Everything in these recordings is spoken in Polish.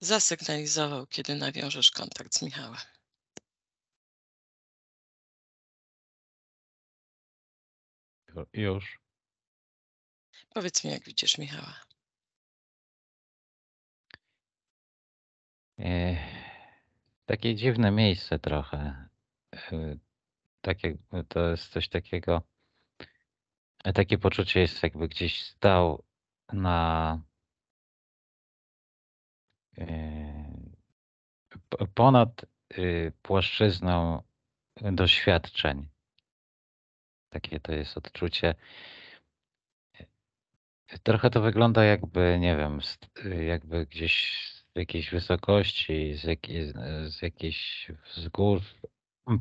zasygnalizował, kiedy nawiążesz kontakt z Michałem. Już. Powiedz mi, jak widzisz Michała. E, takie dziwne miejsce trochę. E, takie, to jest coś takiego. Takie poczucie jest, jakby gdzieś stał na Yy, ponad y, płaszczyzną y, doświadczeń. Takie to jest odczucie. Y, trochę to wygląda jakby, nie wiem, jakby gdzieś z jakiejś wysokości, z, jakiej, z jakiejś wzgórz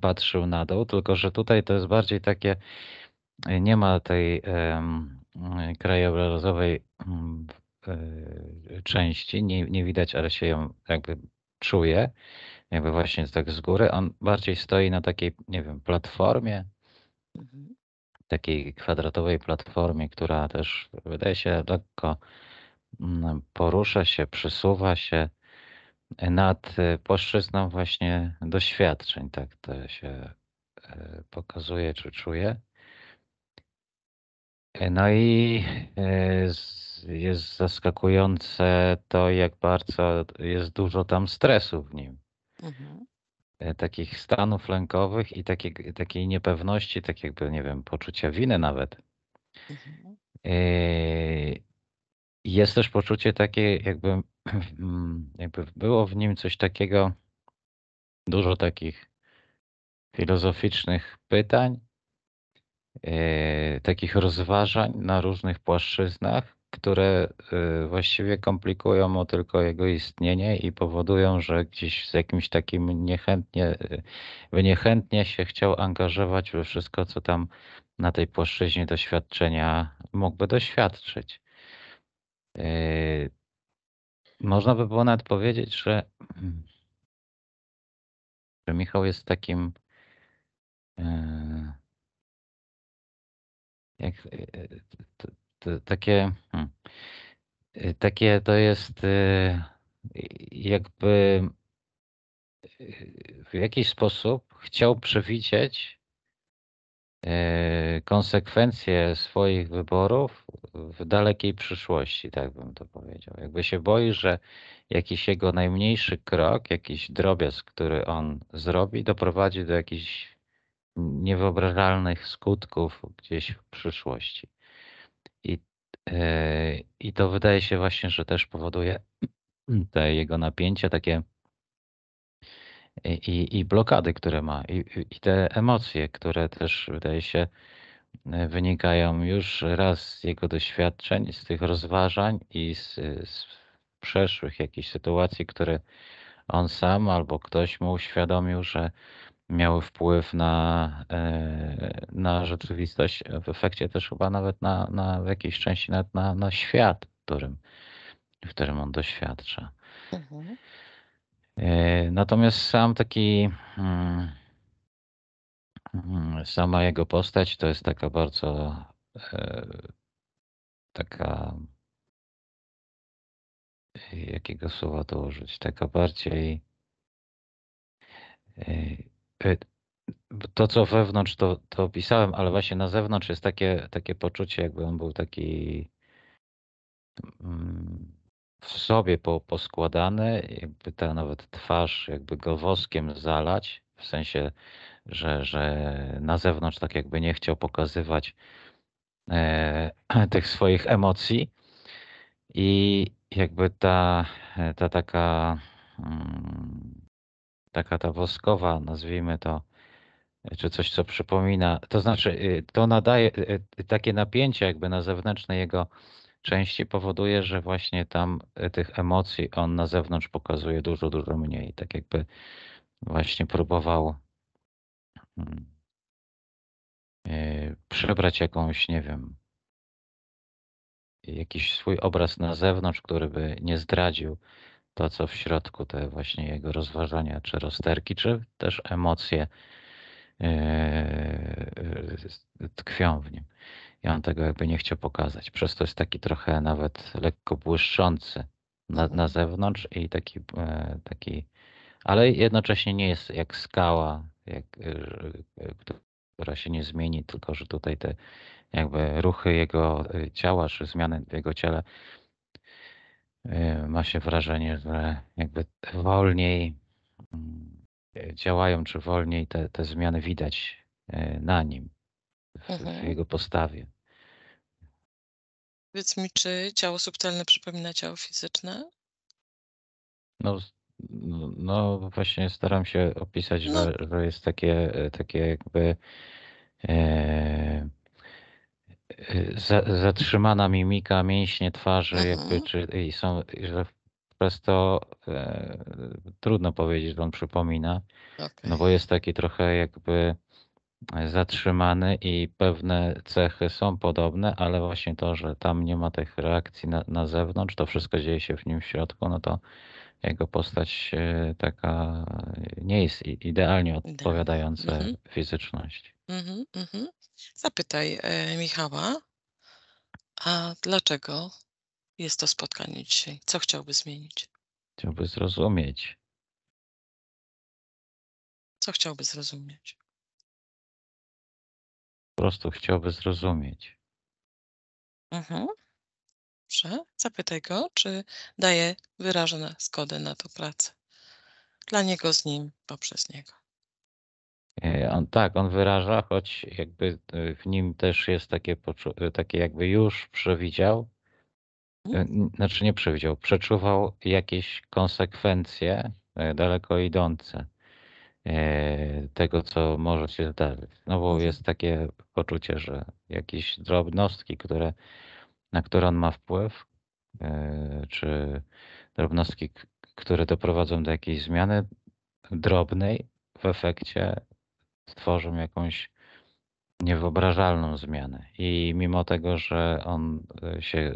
patrzył na dół, tylko że tutaj to jest bardziej takie, nie ma tej um, krajobrazowej um, E, części, nie, nie widać, ale się ją jakby czuje, jakby właśnie tak z góry. On bardziej stoi na takiej, nie wiem, platformie, mhm. takiej kwadratowej platformie, która też wydaje się lekko mm, porusza się, przesuwa się nad e, płaszczyzną właśnie doświadczeń, tak to się e, pokazuje czy czuje. No i z jest zaskakujące to, jak bardzo jest dużo tam stresu w nim. Mhm. E, takich stanów lękowych i takiej, takiej niepewności, tak jakby, nie wiem, poczucia winy nawet. Mhm. E, jest też poczucie takie, jakby, jakby było w nim coś takiego, dużo takich filozoficznych pytań, Yy, takich rozważań na różnych płaszczyznach, które y, właściwie komplikują mu tylko jego istnienie i powodują, że gdzieś z jakimś takim niechętnie, y, niechętnie się chciał angażować we wszystko, co tam na tej płaszczyźnie doświadczenia mógłby doświadczyć. Y, można by było nawet powiedzieć, że, że Michał jest takim jak takie, hmm, y, takie to jest y, jakby y, w jakiś sposób chciał przewidzieć e, konsekwencje swoich wyborów w dalekiej przyszłości, tak bym to powiedział. Jakby się boi, że jakiś jego najmniejszy krok, jakiś drobiazg, który on zrobi, doprowadzi do jakichś niewyobrażalnych skutków gdzieś w przyszłości. Yy, I to wydaje się właśnie, że też powoduje te jego napięcia, takie i, i blokady, które ma, i, i te emocje, które też wydaje się yy, wynikają już raz z jego doświadczeń, z tych rozważań i z, z przeszłych jakichś sytuacji, które on sam albo ktoś mu uświadomił, że miały wpływ na, e, na rzeczywistość, e, w efekcie też chyba nawet na, na w jakiejś części nawet na, na świat, w którym, w którym on doświadcza. Mhm. E, natomiast sam taki, mm, mm, sama jego postać to jest taka bardzo taka jakiego słowa dołożyć, taka bardziej Y, to, co wewnątrz, to, to opisałem, ale właśnie na zewnątrz jest takie, takie poczucie, jakby on był taki mm, w sobie poskładany, jakby ta nawet twarz, jakby go woskiem zalać, w sensie, że, że na zewnątrz tak jakby nie chciał pokazywać e, tych swoich emocji i jakby ta, ta taka mm, taka ta woskowa, nazwijmy to, e, czy coś, co przypomina, to znaczy y, to nadaje y, y, takie napięcie jakby na zewnętrzne jego części powoduje, że właśnie tam e, tych emocji on na zewnątrz pokazuje dużo, dużo mniej. Tak jakby właśnie próbował mm, e, przebrać jakąś, nie wiem, jakiś swój obraz na zewnątrz, który by nie zdradził to, co w środku, te właśnie jego rozważania, czy rozterki, czy też emocje yy, yy, tkwią w nim. I on tego jakby nie chciał pokazać. Przez to jest taki trochę nawet lekko błyszczący na, na zewnątrz i taki, e, taki, ale jednocześnie nie jest jak skała, jak, e, e, która się nie zmieni, tylko że tutaj te jakby ruchy jego ciała, czy zmiany w jego ciele E, ma się wrażenie, że jakby wolniej mm, działają, czy wolniej te, te zmiany widać e, na nim, w, mhm. w jego postawie. Powiedz mi, czy ciało subtelne przypomina ciało fizyczne? No, no, no właśnie staram się opisać, no. że, że, jest takie, e, takie jakby zatrzymana mimika, mięśnie twarzy, mhm. jakby, czy, i są, że przez to e, trudno powiedzieć, że on przypomina, okay. no bo jest taki trochę jakby zatrzymany i pewne cechy są podobne, ale właśnie to, że tam nie ma tych reakcji na, na zewnątrz, to wszystko dzieje się w nim w środku, no to jego postać e, taka e, nie jest idealnie odpowiadająca mhm. fizyczności. mhm. mhm. Zapytaj e, Michała, a dlaczego jest to spotkanie dzisiaj? Co chciałby zmienić? Chciałby zrozumieć. Co chciałby zrozumieć? Po prostu chciałby zrozumieć. Mhm. Dobrze. Zapytaj go, czy daje wyrażone zgodę na tę pracę. Dla niego z nim, poprzez niego. E, on, tak, on wyraża, choć jakby e, w nim też jest takie, e, takie jakby już przewidział, mhm. znaczy nie przewidział, przeczuwał jakieś konsekwencje daleko idące tego, co może się zdarzyć. No bo mhm. jest takie poczucie, że jakieś drobnostki, które, na które on ma wpływ, czy drobnostki, które doprowadzą do jakiejś zmiany drobnej, w efekcie stworzą jakąś niewyobrażalną zmianę. I mimo tego, że on e, się e,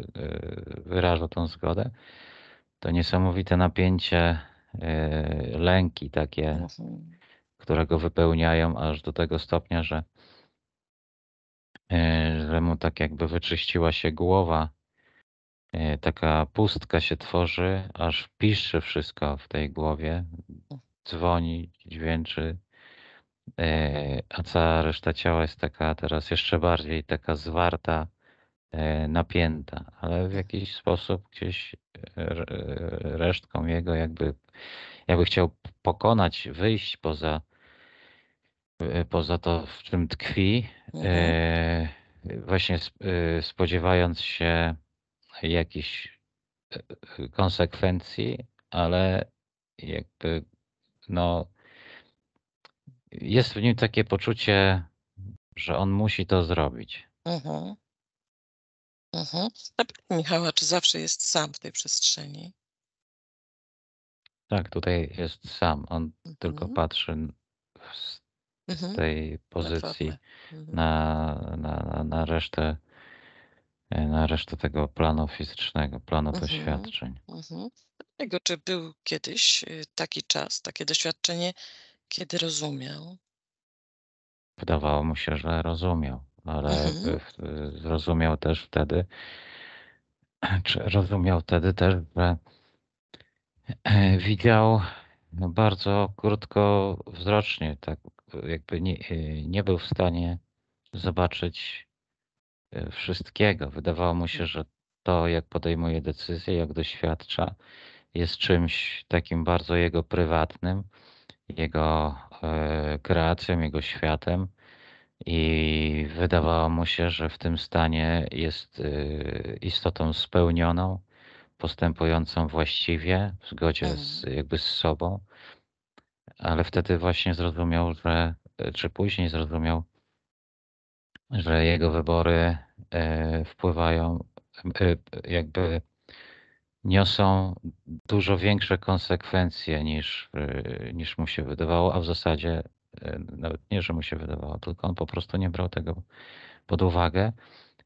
wyraża tą zgodę, to niesamowite napięcie, e, lęki takie, które go wypełniają aż do tego stopnia, że, że mu tak jakby wyczyściła się głowa, taka pustka się tworzy, aż pisze wszystko w tej głowie, dzwoni, dźwięczy, E, a cała reszta ciała jest taka teraz jeszcze bardziej taka zwarta, e, napięta, ale w jakiś sposób gdzieś e, resztką jego jakby, jakby chciał pokonać, wyjść poza, poza to, w czym tkwi, mhm. właśnie spodziewając się jakichś konsekwencji, ale jakby no jest w nim takie poczucie, że on musi to zrobić. Mhm. Mhm. Michała, czy zawsze jest sam w tej przestrzeni? Tak, tutaj jest sam. On mhm. tylko patrzy z, mhm. tej pozycji mhm. na, na, na, resztę e, na resztę tego planu fizycznego, planu mhm. doświadczeń. Mhm. Czy był kiedyś y, taki czas, takie doświadczenie, kiedy rozumiał? Wydawało mu się, że rozumiał, ale mhm. też wtedy, czy rozumiał wtedy też, że e, widział no, bardzo krótkowzrocznie, tak jakby nie, e, nie był w stanie zobaczyć e, wszystkiego. Wydawało mu się, że to, jak podejmuje decyzje, jak doświadcza, jest czymś takim bardzo jego prywatnym jego e, kreacją, jego światem i wydawało mu się, że w tym stanie jest e, istotą spełnioną, postępującą właściwie, w zgodzie z, mhm. jakby z sobą, ale wtedy właśnie zrozumiał, że, e, czy później zrozumiał, że jego wybory wpływają, jakby niosą dużo większe konsekwencje niż, y, niż mu się wydawało, a w zasadzie y, nawet nie, że mu się wydawało, tylko on po prostu nie brał tego pod uwagę.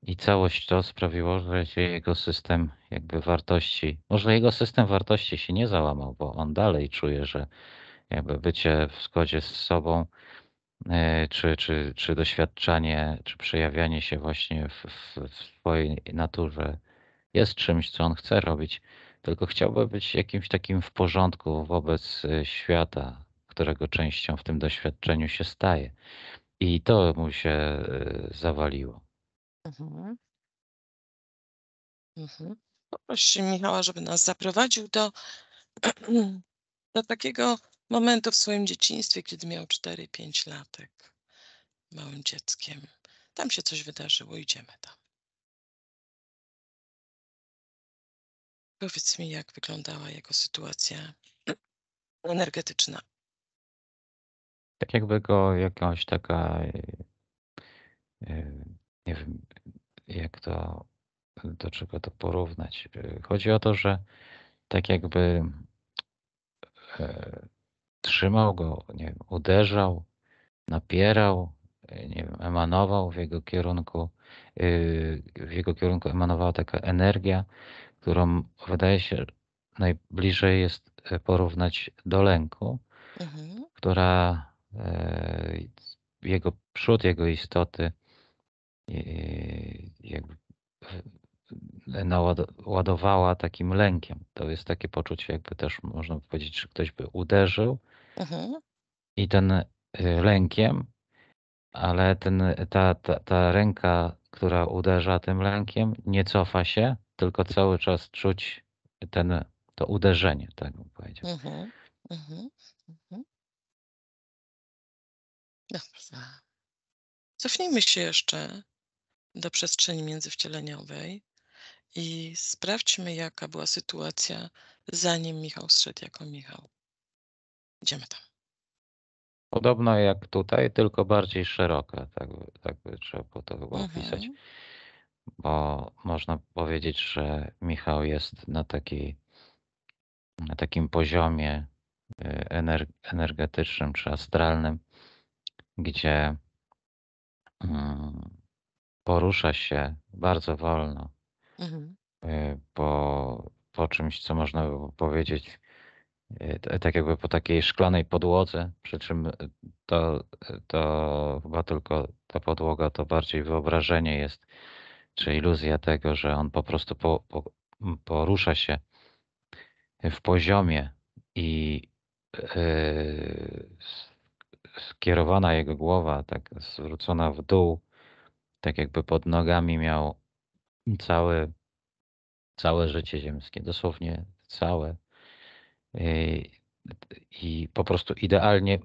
I całość to sprawiło, że się jego system jakby wartości, może jego system wartości się nie załamał, bo on dalej czuje, że jakby bycie w zgodzie z sobą, y, czy, czy, czy doświadczanie, czy przejawianie się właśnie w, w, w swojej naturze jest czymś, co on chce robić, tylko chciałby być jakimś takim w porządku wobec e, świata, którego częścią w tym doświadczeniu się staje. I to mu się e, zawaliło. Mhm. Mhm. Poproszę Michała, żeby nas zaprowadził do, do takiego momentu w swoim dzieciństwie, kiedy miał 4-5 latek, małym dzieckiem. Tam się coś wydarzyło, idziemy tam. Powiedz mi, jak wyglądała jego sytuacja energetyczna? Tak jakby go jakąś taka, e, nie wiem, jak to, do czego to porównać. E, chodzi o to, że tak jakby e, trzymał go, nie wiem, uderzał, napierał, nie wiem, emanował w jego kierunku, w jego kierunku emanowała taka energia, którą wydaje się najbliżej jest e, porównać do lęku, mhm. która e, jego przód, jego istoty e, jakby naładowała takim lękiem. To jest takie poczucie, jakby też można powiedzieć, że ktoś by uderzył mhm. i ten lękiem, ale ten, ta, ta, ta ręka, która uderza tym lękiem, nie cofa się, tylko cały czas czuć ten, to uderzenie, tak bym powiedział. Mhm, mhm, mhm. Dobrze. Cofnijmy się jeszcze do przestrzeni międzywcieleniowej i sprawdźmy, jaka była sytuacja, zanim Michał zszedł jako Michał. Idziemy tam. Podobno jak tutaj, tylko bardziej szeroka, tak, tak by trzeba było to chyba mhm. opisać bo można powiedzieć, że Michał jest na, takiej, na takim poziomie y, energetycznym czy astralnym, gdzie mm, porusza się bardzo wolno mhm. Y, po, po czymś, co można by powiedzieć, y, tak jakby po takiej szklanej podłodze, przy czym to, to chyba tylko ta podłoga to bardziej wyobrażenie jest czy iluzja tego, że on po prostu po, po, mm, porusza się w poziomie i yy, skierowana jego głowa, tak zwrócona w dół, tak jakby pod nogami miał całe, całe życie ziemskie, dosłownie całe. I po prostu idealnie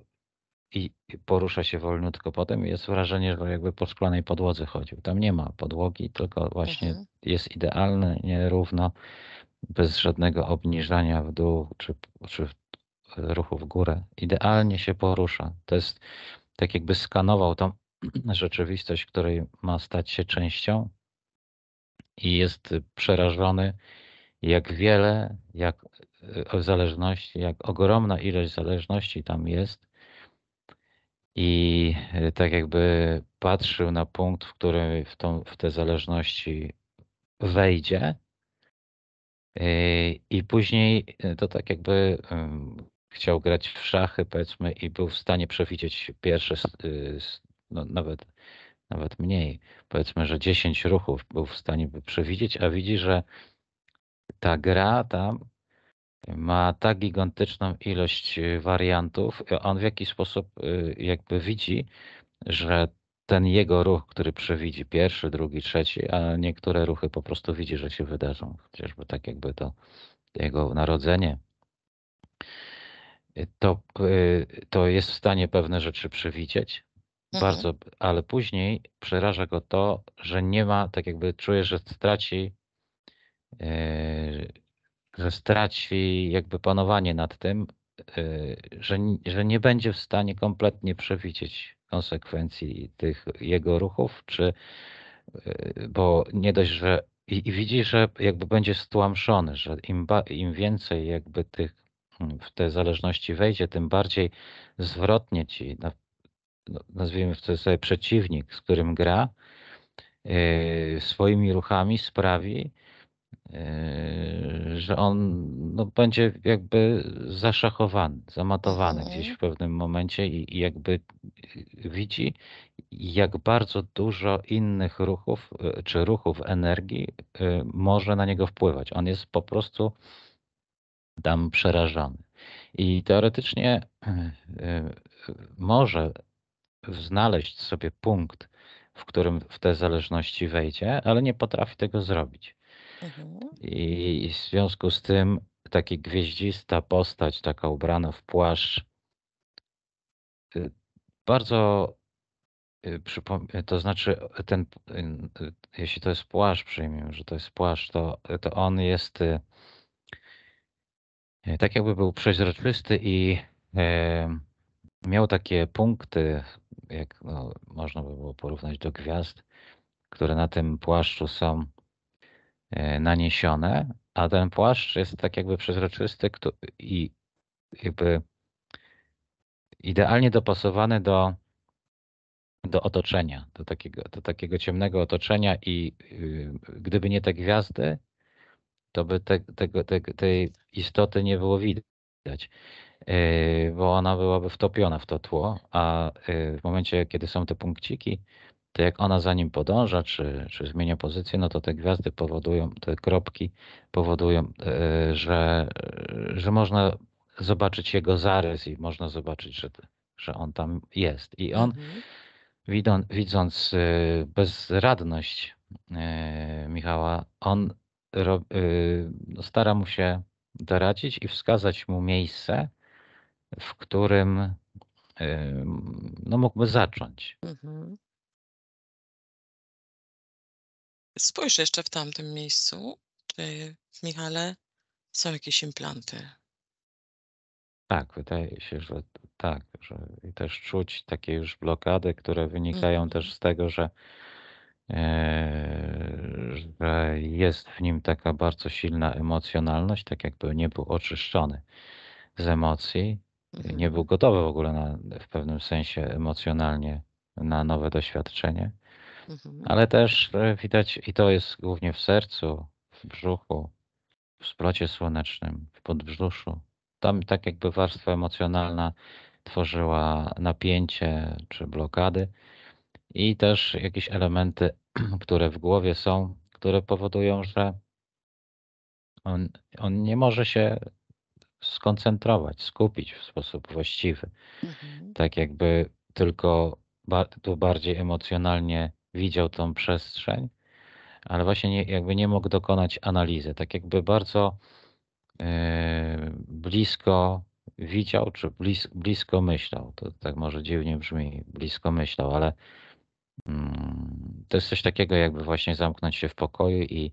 i porusza się wolniutko potem jest wrażenie, że jakby po szklanej podłodze chodził. Tam nie ma podłogi, tylko właśnie mhm. jest idealne, nierówno, bez żadnego obniżania w dół czy, czy e, ruchu w górę. Idealnie się porusza. To jest tak jakby skanował tą rzeczywistość, której ma stać się częścią i jest przerażony, jak wiele, jak e, zależności, jak ogromna ilość zależności tam jest i y, tak jakby patrzył na punkt, w którym w, tą, w te zależności wejdzie. Y, I później y, to tak jakby chciał grać w szachy, powiedzmy, i był w stanie przewidzieć pierwsze, no nawet, nawet mniej, powiedzmy, że 10 ruchów był w stanie by przewidzieć, a widzi, że ta gra tam ma tak gigantyczną ilość y, wariantów, y, on w jakiś sposób y, jakby widzi, że ten jego ruch, który przewidzi pierwszy, drugi, trzeci, a niektóre ruchy po prostu widzi, że się wydarzą, chociażby tak jakby to jego narodzenie, to, to jest w stanie pewne rzeczy przewidzieć, mhm. bardzo, ale później przeraża go to, że nie ma, tak jakby czuje, że straci że straci jakby panowanie nad tym, y, że, że nie będzie w stanie kompletnie przewidzieć konsekwencji tych jego ruchów, czy y, bo nie dość, że i, i widzi, że jakby będzie stłamszony, że im, ba, im więcej jakby tych mm, w te zależności wejdzie, tym bardziej zwrotnie ci, no, nazwijmy to sobie przeciwnik, z którym gra, y, swoimi ruchami sprawi, Yy, że on no, będzie jakby zaszachowany, zamatowany mhm. gdzieś w pewnym momencie i, i, jakby yy, widzi, jak bardzo dużo innych ruchów yy, czy ruchów energii może na niego wpływać. On jest po prostu tam przerażony. I teoretycznie może znaleźć sobie punkt, w którym w te zależności wejdzie, ale nie potrafi tego zrobić. Mhm. I, w związku z tym taki gwieździsta postać, taka ubrana w płaszcz, y, bardzo y, to znaczy ten, y, jeśli to jest płaszcz, przyjmijmy, że to jest płaszcz, to, to on jest tak jakby był przeźroczysty i miał takie punkty, jak no, można by było porównać do gwiazd, które na tym płaszczu są E, naniesione, a ten płaszcz jest tak jakby przezroczysty i jakby idealnie dopasowany do, do otoczenia, do takiego, do takiego ciemnego otoczenia i y, gdyby nie te gwiazdy, to by te, tego, te, tej istoty nie było widać, e, bo ona byłaby wtopiona w to tło, a e, w momencie, kiedy są te punkciki, to jak ona za nim podąża, czy, czy zmienia pozycję, no to te gwiazdy powodują, te kropki powodują, e, że, że można zobaczyć jego zarys i można zobaczyć, że, że on tam jest. I on, mhm. widząc, widząc e, bezradność e, Michała, on no stara mu się doradzić i wskazać mu miejsce, w którym no, mógłby zacząć. Mhm. Spójrz jeszcze w tamtym miejscu, czy Michale są jakieś implanty. Tak, wydaje się, że tak, że i też czuć takie już blokady, które wynikają Mhm. też z tego, że, e, że jest w nim taka bardzo silna emocjonalność, tak jakby nie był oczyszczony z emocji, Mhm. nie był gotowy w ogóle na, w pewnym sensie emocjonalnie na nowe doświadczenie. Mhm. Ale też e, widać, i to jest głównie w sercu, w brzuchu, w splocie słonecznym, w podbrzuszu. Tam tak jakby warstwa emocjonalna tworzyła napięcie czy blokady i też jakieś elementy, które w głowie są, które powodują, że on, on nie może się skoncentrować, skupić w sposób właściwy. Mhm. Tak jakby tylko ba tu bardziej emocjonalnie widział tą przestrzeń, ale właśnie nie, jakby nie mógł dokonać analizy. Tak jakby bardzo e, blisko widział, czy blis, blisko myślał. To tak może dziwnie brzmi, blisko myślał, ale mm, to jest coś takiego, jakby właśnie zamknąć się w pokoju i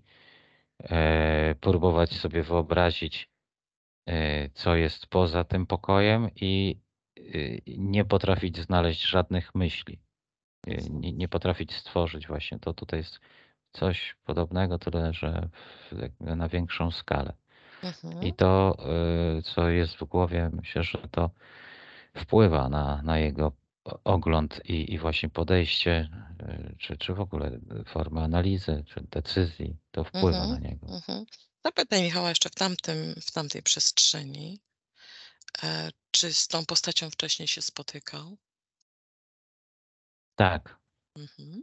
e, próbować sobie wyobrazić, e, co jest poza tym pokojem i nie potrafić znaleźć żadnych myśli. Y, nie, nie potrafić stworzyć właśnie. To tutaj jest coś podobnego, tyle że w, na większą skalę. Mhm. I to, y, co jest w głowie, myślę, że to wpływa na, na jego ogląd i, i właśnie podejście, y, czy, czy w ogóle forma analizy, czy decyzji, to wpływa mhm. na niego. Mhm. Zapytaj Michała jeszcze w, tamtym, w tamtej przestrzeni, e, czy z tą postacią wcześniej się spotykał? Tak. Mhm.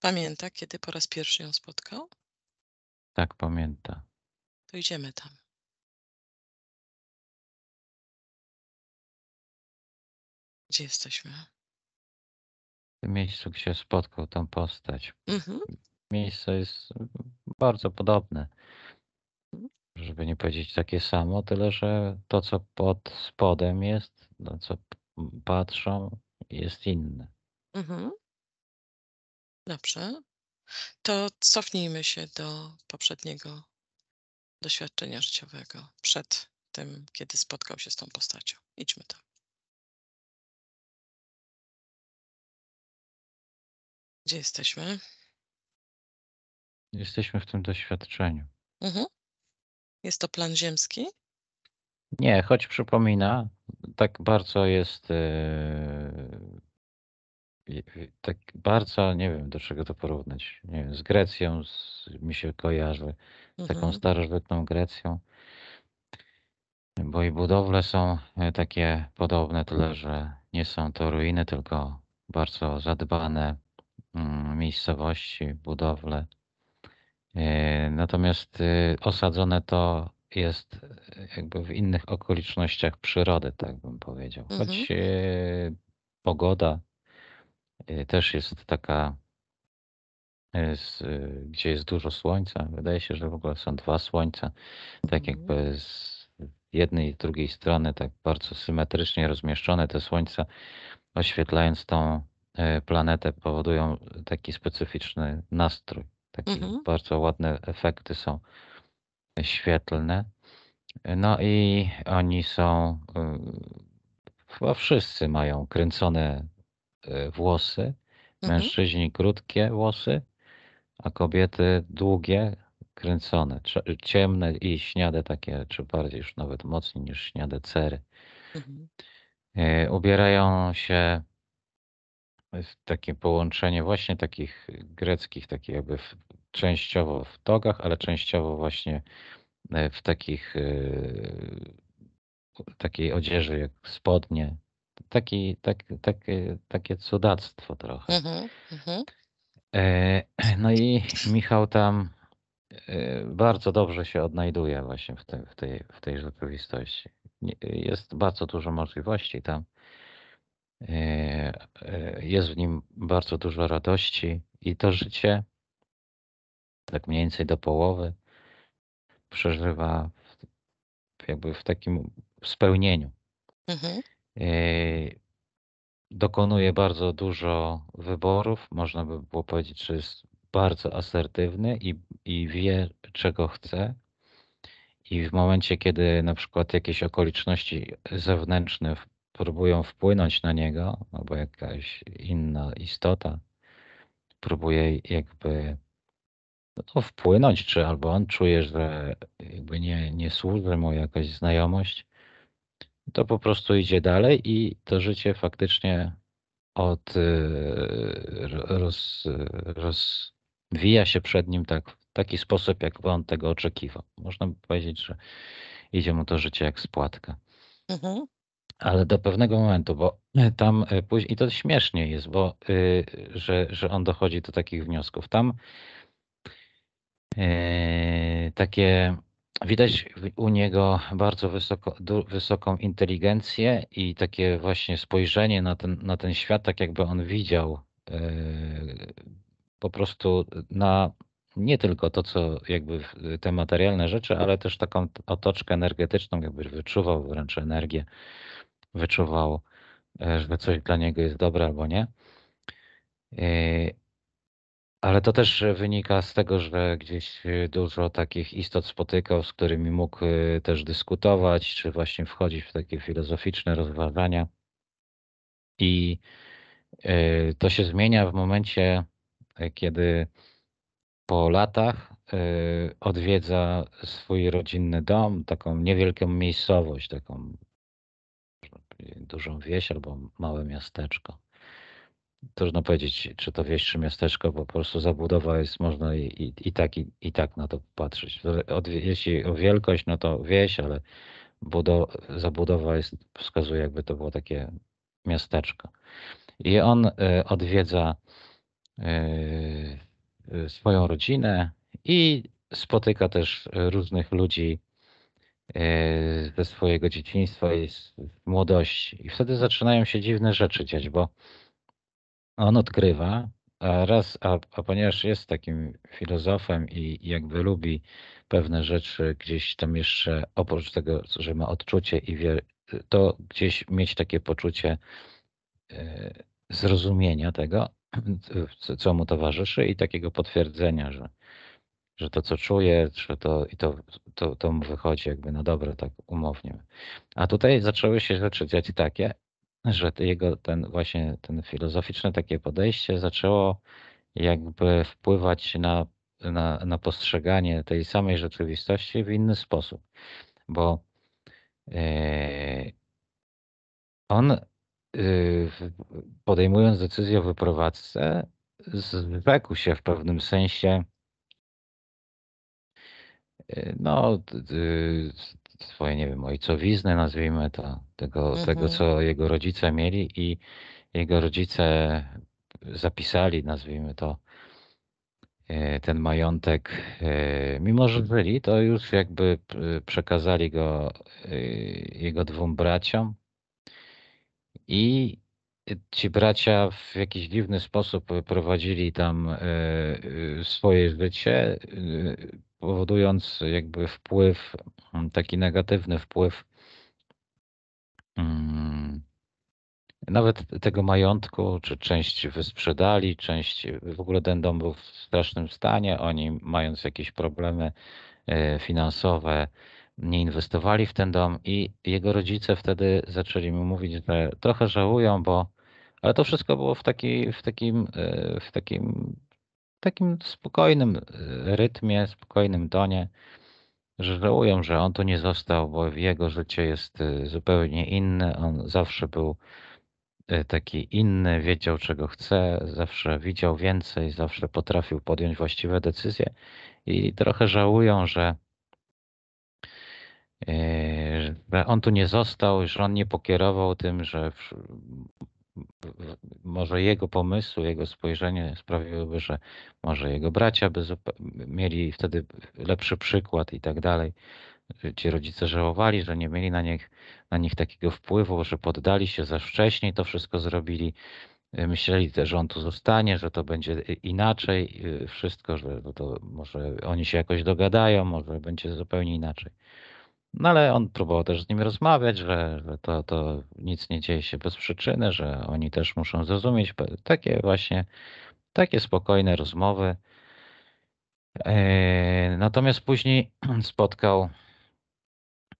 Pamięta, kiedy po raz pierwszy ją spotkał? Tak, pamięta. To idziemy tam. Gdzie jesteśmy? W miejscu, gdzie spotkał tą postać. Mhm. Miejsce jest bardzo podobne. Żeby nie powiedzieć takie samo, tyle że to, co pod spodem jest, to, co patrzą, jest inny. Mhm. Dobrze. To cofnijmy się do poprzedniego doświadczenia życiowego, przed tym, kiedy spotkał się z tą postacią. Idźmy tam. Gdzie jesteśmy? Jesteśmy w tym doświadczeniu. Mhm. Jest to plan ziemski? Nie, choć przypomina, tak bardzo jest. E, tak bardzo nie wiem, do czego to porównać. Nie wiem, z Grecją z, mi się kojarzy, z taką mhm. starożytną Grecją. Bo i budowle są e, takie podobne, tyle że nie są to ruiny, tylko bardzo zadbane mm, miejscowości, budowle. E, natomiast osadzone to jest e, jakby w innych okolicznościach przyrody, tak bym powiedział. Choć mhm. e, pogoda e, też jest taka, gdzie jest dużo słońca. Wydaje się, że w ogóle są dwa słońca, tak mhm. jakby z jednej i drugiej strony, tak bardzo symetrycznie rozmieszczone te słońca, oświetlając tą planetę, powodują taki specyficzny nastrój. Takie mhm. bardzo ładne efekty są świetlne. No i oni są, y, chyba wszyscy mają kręcone y, włosy, mhm. mężczyźni krótkie włosy, a kobiety długie, kręcone, ciemne i śniade takie, czy bardziej już nawet mocniej niż śniade cery. Mhm. Y, ubierają się w takie połączenie właśnie takich greckich, takich jakby częściowo w togach, ale częściowo właśnie e, w takich e, takiej odzieży jak spodnie. Taki, tak, takie, takie cudactwo trochę. Mhm, mhm. E, no i Michał tam bardzo dobrze się odnajduje właśnie w, w, tej, w tej rzeczywistości. Jest bardzo dużo możliwości tam. Jest w nim bardzo dużo radości i to życie tak mniej więcej do połowy, przeżywa w, jakby w takim spełnieniu. Mhm. E, dokonuje bardzo dużo wyborów, można by było powiedzieć, że jest bardzo asertywny i, i wie, czego chce. I w momencie, kiedy na przykład jakieś okoliczności zewnętrzne próbują wpłynąć na niego, albo jakaś inna istota próbuje jakby no to wpłynąć, czy albo on czuje, że jakby nie, nie służy mu jakaś znajomość, to po prostu idzie dalej i to życie faktycznie od y, roz, rozwija się przed nim tak, w taki sposób, jak on tego oczekiwał. Można by powiedzieć, że idzie mu to życie jak spłatka. Mhm. Ale do pewnego momentu, bo tam y, później, i to śmiesznie jest, bo y, że, że on dochodzi do takich wniosków. Tam Eee, takie Widać u niego bardzo wysoko, wysoką inteligencję i takie właśnie spojrzenie na ten, na ten świat, tak jakby on widział eee, po prostu na nie tylko to, co jakby te materialne rzeczy, ale też taką otoczkę energetyczną, jakby wyczuwał wręcz energię, wyczuwał, e, że coś dla niego jest dobre albo nie. Eee, ale to też e, wynika z tego, że gdzieś e, dużo takich istot spotykał, z którymi mógł e, też dyskutować, czy właśnie wchodzić w takie filozoficzne rozważania. I to się zmienia w momencie, kiedy po latach odwiedza swój rodzinny dom, taką niewielką miejscowość, taką dużą wieś albo małe miasteczko trudno powiedzieć, czy to wieś, czy miasteczko, bo po prostu zabudowa jest, można i, i, i tak, i, i, tak na to patrzeć. Od, jeśli o wielkość, no to wieś, ale budo, zabudowa jest, wskazuje, jakby to było takie miasteczko. I on y, odwiedza y, swoją rodzinę i spotyka też różnych ludzi ze swojego dzieciństwa i z, młodości. I wtedy zaczynają się dziwne rzeczy dziać, bo on odkrywa, a raz, a, a ponieważ jest takim filozofem i jakby lubi pewne rzeczy gdzieś tam jeszcze, oprócz tego, że ma odczucie i wie, to gdzieś mieć takie poczucie y, zrozumienia tego, co, co mu towarzyszy i takiego potwierdzenia, że, że to, co czuje, że to, i to, to, to mu wychodzi jakby na dobre, tak umownie. A tutaj zaczęły się rzeczy dziać takie, że jego ten właśnie ten filozoficzne takie podejście zaczęło jakby wpływać na, na, na postrzeganie tej samej rzeczywistości w inny sposób, bo yy, on yy, podejmując decyzję o wyprowadzce, zwykł się w pewnym sensie e, no, swoje, nie wiem, ojcowiznę, nazwijmy to, tego, mhm. tego co jego rodzice mieli i jego rodzice zapisali, nazwijmy to, e, ten majątek, e, mimo że byli, to już jakby przekazali go e, jego dwóm braciom i ci bracia w jakiś dziwny sposób prowadzili tam e, e, swoje życie, e, powodując jakby wpływ, mm, taki negatywny wpływ mm, nawet tego majątku, czy część wysprzedali, część w ogóle ten dom był w strasznym stanie, oni mając jakieś problemy finansowe, nie inwestowali w ten dom i jego rodzice wtedy zaczęli mu mówić, że trochę żałują, bo ale to wszystko było w, taki, w takim, e, w takim, takim spokojnym e, rytmie, spokojnym tonie. Żałuję, że on tu nie został, bo jego życie jest e, zupełnie inne. On zawsze był taki inny, wiedział czego chce, zawsze widział więcej, zawsze potrafił podjąć właściwe decyzje i trochę żałują, że, że on tu nie został, że on nie pokierował tym, że może jego pomysły, jego spojrzenie sprawiłyby, że może jego bracia by mieli wtedy lepszy przykład i tak dalej. Ci rodzice żałowali, że nie mieli na nich, na nich takiego wpływu, że poddali się za wcześnie, to wszystko zrobili. Myśleli że on tu zostanie, że to będzie inaczej y, wszystko, że no to może oni się jakoś dogadają, może będzie zupełnie inaczej. No ale on próbował też z nimi rozmawiać, że to, to nic nie dzieje się bez przyczyny, że oni też muszą zrozumieć. Takie właśnie, takie spokojne rozmowy. E, natomiast później spotkał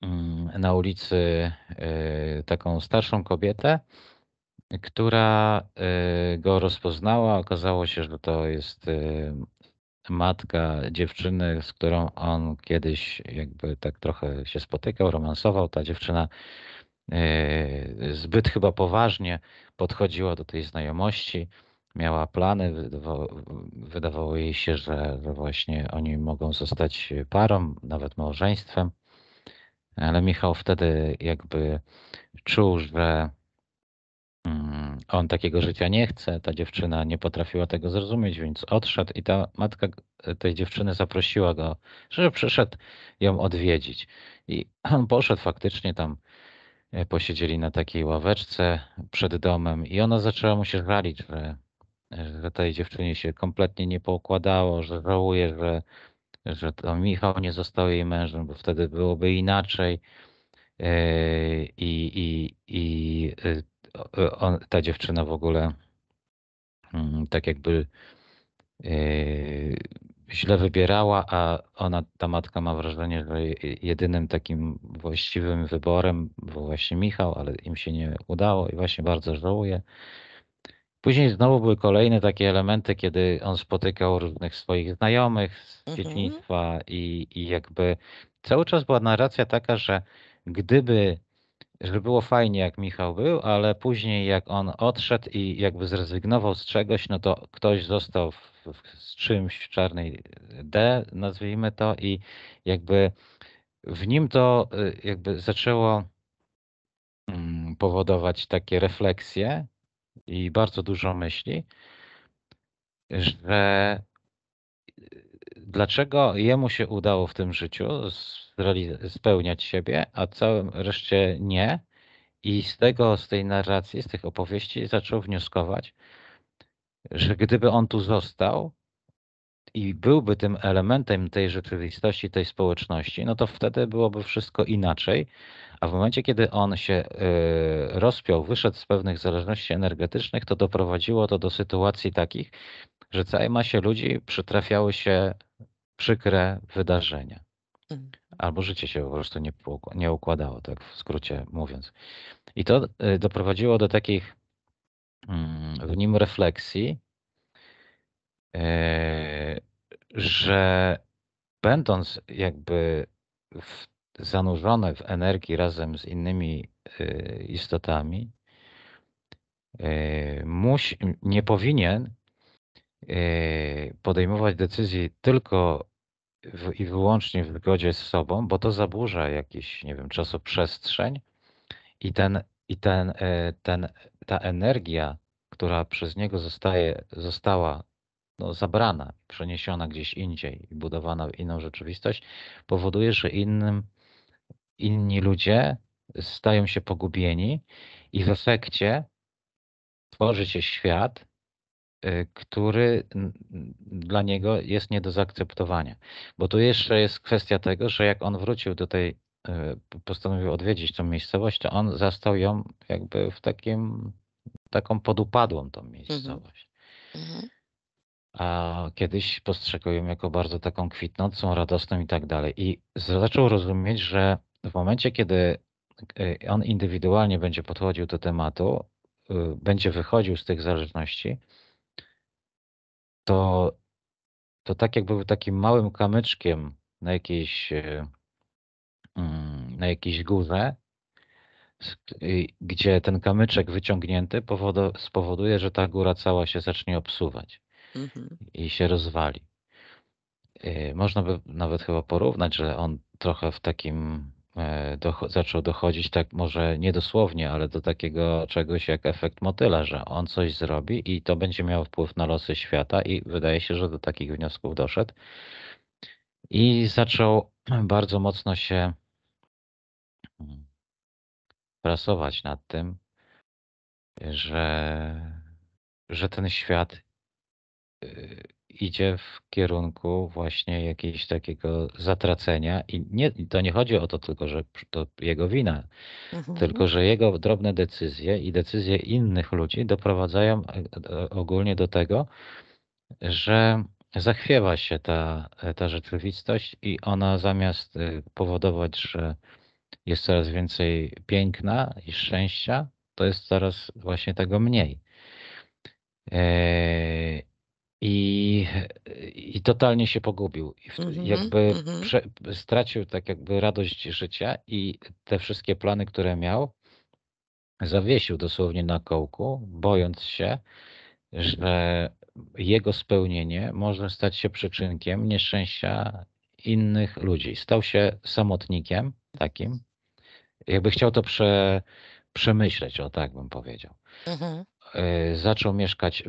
mm, na ulicy e, taką starszą kobietę, która e, go rozpoznała. Okazało się, że to jest matka dziewczyny, z którą on kiedyś jakby tak trochę się spotykał, romansował. Ta dziewczyna e, zbyt chyba poważnie podchodziła do tej znajomości, miała plany, wydawało, jej się, że właśnie oni mogą zostać parą, nawet małżeństwem. Ale Michał wtedy jakby czuł, że Mm, on takiego życia nie chce, ta dziewczyna nie potrafiła tego zrozumieć, więc odszedł i ta matka e, tej dziewczyny zaprosiła go, żeby przyszedł ją odwiedzić. I on poszedł faktycznie tam, e, posiedzieli na takiej ławeczce przed domem i ona zaczęła mu się żalić, że, e, że tej dziewczynie się kompletnie nie poukładało, że żałuje, że, że to Michał nie został jej mężem, bo wtedy byłoby inaczej. I, i, i on, ta dziewczyna w ogóle mm, tak jakby yy, źle wybierała, a ona, ta matka ma wrażenie, że jedynym takim właściwym wyborem był właśnie Michał, ale im się nie udało i właśnie bardzo żałuje. Później znowu były kolejne takie elementy, kiedy on spotykał różnych swoich znajomych z mhm. dzieciństwa i, i jakby cały czas była narracja taka, że gdyby że było fajnie, jak Michał był, ale później jak on odszedł i jakby zrezygnował z czegoś, no to ktoś został w, w, z czymś w czarnej D, nazwijmy to, i jakby w nim to y, jakby zaczęło mm, powodować takie refleksje i bardzo dużo myśli, że y, dlaczego jemu się udało w tym życiu spełniać siebie, a całym reszcie nie. I z tego, z tej narracji, z tych opowieści zaczął wnioskować, że gdyby on tu został i byłby tym elementem tej rzeczywistości, tej społeczności, no to wtedy byłoby wszystko inaczej. A w momencie, kiedy on się y, rozpiął, wyszedł z pewnych zależności energetycznych, to doprowadziło to do sytuacji takich, że całej masie ludzi przytrafiały się przykre wydarzenia. Mhm. albo życie się po prostu nie, nie układało, tak w skrócie mówiąc. I to y, doprowadziło do takich mm, w nim refleksji, e, że będąc jakby w, zanurzone w energii razem z innymi y, istotami, e, musi, nie powinien e, podejmować decyzji tylko w, i wyłącznie w wygodzie z sobą, bo to zaburza jakiś, nie wiem, czasoprzestrzeń i ten, i ten, e, ten, ta energia, która przez niego zostaje, została no, zabrana, przeniesiona gdzieś indziej i budowana w inną rzeczywistość, powoduje, że innym, inni ludzie stają się pogubieni i w efekcie tworzy się świat, Y, który dla niego jest nie do zaakceptowania. Bo tu jeszcze jest kwestia tego, że jak on wrócił do tej, y, postanowił odwiedzić tą miejscowość, to on zastał ją jakby w takim, taką podupadłą tą mhm. miejscowość. Mhm. A kiedyś postrzegł ją jako bardzo taką kwitnącą, radosną i tak dalej. I zaczął rozumieć, że w momencie, kiedy y, on indywidualnie będzie podchodził do tematu, będzie wychodził z tych zależności, to, to tak jakby był takim małym kamyczkiem na jakiejś, e, mm, na jakiejś górze, gdzie ten kamyczek wyciągnięty spowoduje, że ta góra cała się zacznie obsuwać mhm. i się rozwali. E, można by nawet chyba porównać, że on trochę w takim E, Doch zaczął dochodzić tak może nie dosłownie, ale do takiego czegoś jak efekt motyla, że on coś zrobi i to będzie miało wpływ na losy świata i wydaje się, że do takich wniosków doszedł. I zaczął bardzo mocno się mm, pracować nad tym, że, że ten świat y, idzie w kierunku właśnie jakiegoś takiego zatracenia i nie, to nie chodzi o to tylko, że to jego wina, mhm. tylko że jego drobne decyzje i decyzje innych ludzi doprowadzają e, e, ogólnie do tego, że zachwiewa się ta, e, ta rzeczywistość i ona zamiast powodować, że jest coraz więcej piękna i szczęścia, to jest coraz właśnie tego mniej. Yy, i, i totalnie się pogubił. I w, mm -hmm, jakby mm -hmm. prze, stracił tak jakby radość życia i te wszystkie plany, które miał, zawiesił dosłownie na kołku, bojąc się, że jego spełnienie może stać się przyczynkiem nieszczęścia innych ludzi. Stał się samotnikiem takim. Jakby chciał to prze, przemyśleć, o tak bym powiedział. Mhm. E, zaczął mieszkać,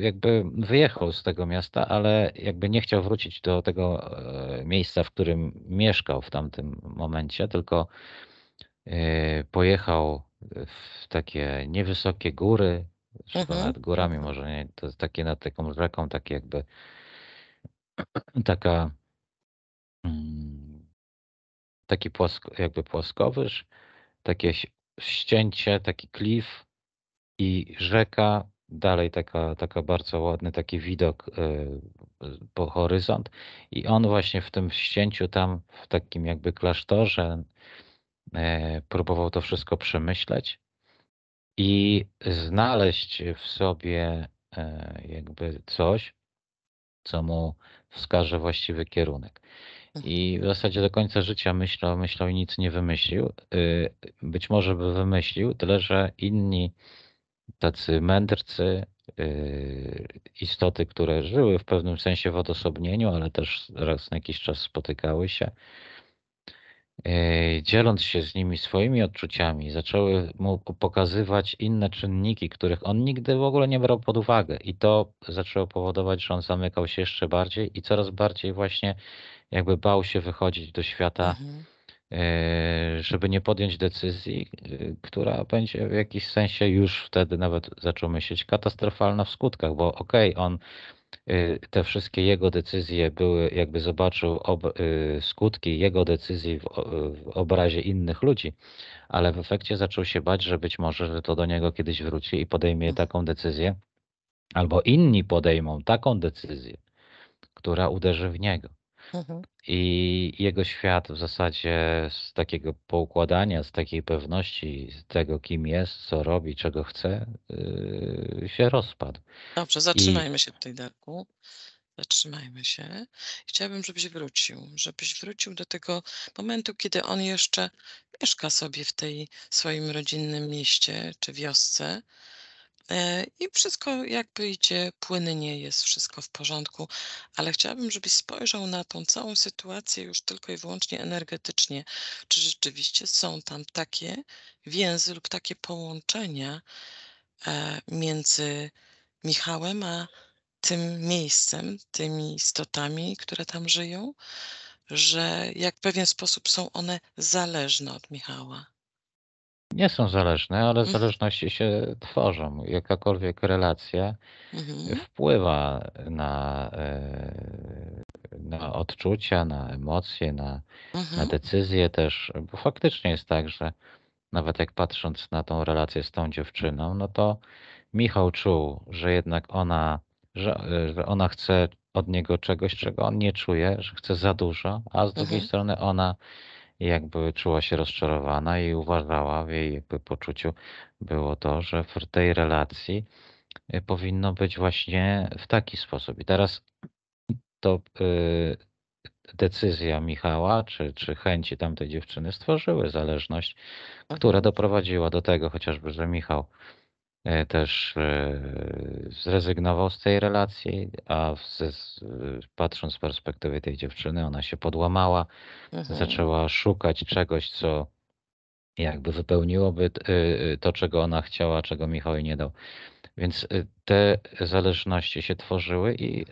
jakby wyjechał z tego miasta, ale jakby nie chciał wrócić do tego e, miejsca, w którym mieszkał w tamtym momencie, tylko e, pojechał w takie niewysokie góry, mhm. nad górami może nie, to takie nad taką rzeką, takie jakby taka mm, taki płasko, jakby płaskowyż, takie ścięcie, taki klif i rzeka dalej taka, taka bardzo ładny taki widok e, po horyzont i on właśnie w tym ścięciu tam w takim jakby klasztorze e, próbował to wszystko przemyśleć i znaleźć w sobie e, jakby coś, co mu wskaże właściwy kierunek. I mhm. w zasadzie do końca życia myślał, myślał i nic nie wymyślił. Być może by wymyślił, tyle że inni tacy mędrcy, yy, istoty, które żyły w pewnym sensie w odosobnieniu, ale też raz na jakiś czas spotykały się. Yy, dzieląc się z nimi swoimi odczuciami, zaczęły mu pokazywać inne czynniki, których on nigdy w ogóle nie brał pod uwagę, i to zaczęło powodować, że on zamykał się jeszcze bardziej i coraz bardziej właśnie jakby bał się wychodzić do świata. Mhm E, żeby nie podjąć decyzji, e, która będzie w jakiś sensie już wtedy nawet zaczął myśleć katastrofalna w skutkach, bo okej, okay, on e, te wszystkie jego decyzje były, jakby zobaczył ob- skutki jego decyzji w, w obrazie innych ludzi, ale w efekcie zaczął się bać, że być może że to do niego kiedyś wróci i podejmie taką decyzję, albo inni podejmą taką decyzję, która uderzy w niego. Mhm. I jego świat w zasadzie z takiego poukładania, z takiej pewności z tego, kim jest, co robi, czego chce, yy, się rozpadł. Dobrze, zatrzymajmy I... się tutaj, Darku. Zatrzymajmy się. Chciałabym, żebyś wrócił, żebyś wrócił do tego momentu, kiedy on jeszcze mieszka sobie w tej swoim rodzinnym mieście czy wiosce E, I wszystko jakby idzie płynnie, jest wszystko w porządku, ale chciałabym, żebyś spojrzał na tą całą sytuację już tylko i wyłącznie energetycznie. Czy rzeczywiście są tam takie więzy lub takie połączenia e, między Michałem a tym miejscem, tymi istotami, które tam żyją, że jak w pewien sposób są one zależne od Michała? nie są zależne, ale mhm. zależności się tworzą. Jakakolwiek relacja mhm. wpływa na, e, na odczucia, na emocje, na, na mhm. decyzje też, bo faktycznie jest tak, że nawet jak patrząc na tą relację z tą dziewczyną, no to Michał czuł, że jednak ona, że, e, że ona chce od niego czegoś, czego on nie czuje, że chce za dużo, a z drugiej strony ona jakby czuła się rozczarowana i uważała w jej jakby poczuciu było to, że w tej relacji y, powinno być właśnie w taki sposób. I teraz to yy, decyzja Michała czy, czy chęci tamtej dziewczyny stworzyły zależność, która mhm. doprowadziła do tego chociażby, że Michał E, też e, zrezygnował z tej relacji, a e, patrząc z perspektywy tej dziewczyny, ona się podłamała, mhm. zaczęła szukać czegoś, co jakby wypełniłoby to, czego ona chciała, czego Michał jej nie dał. Więc te zależności się tworzyły i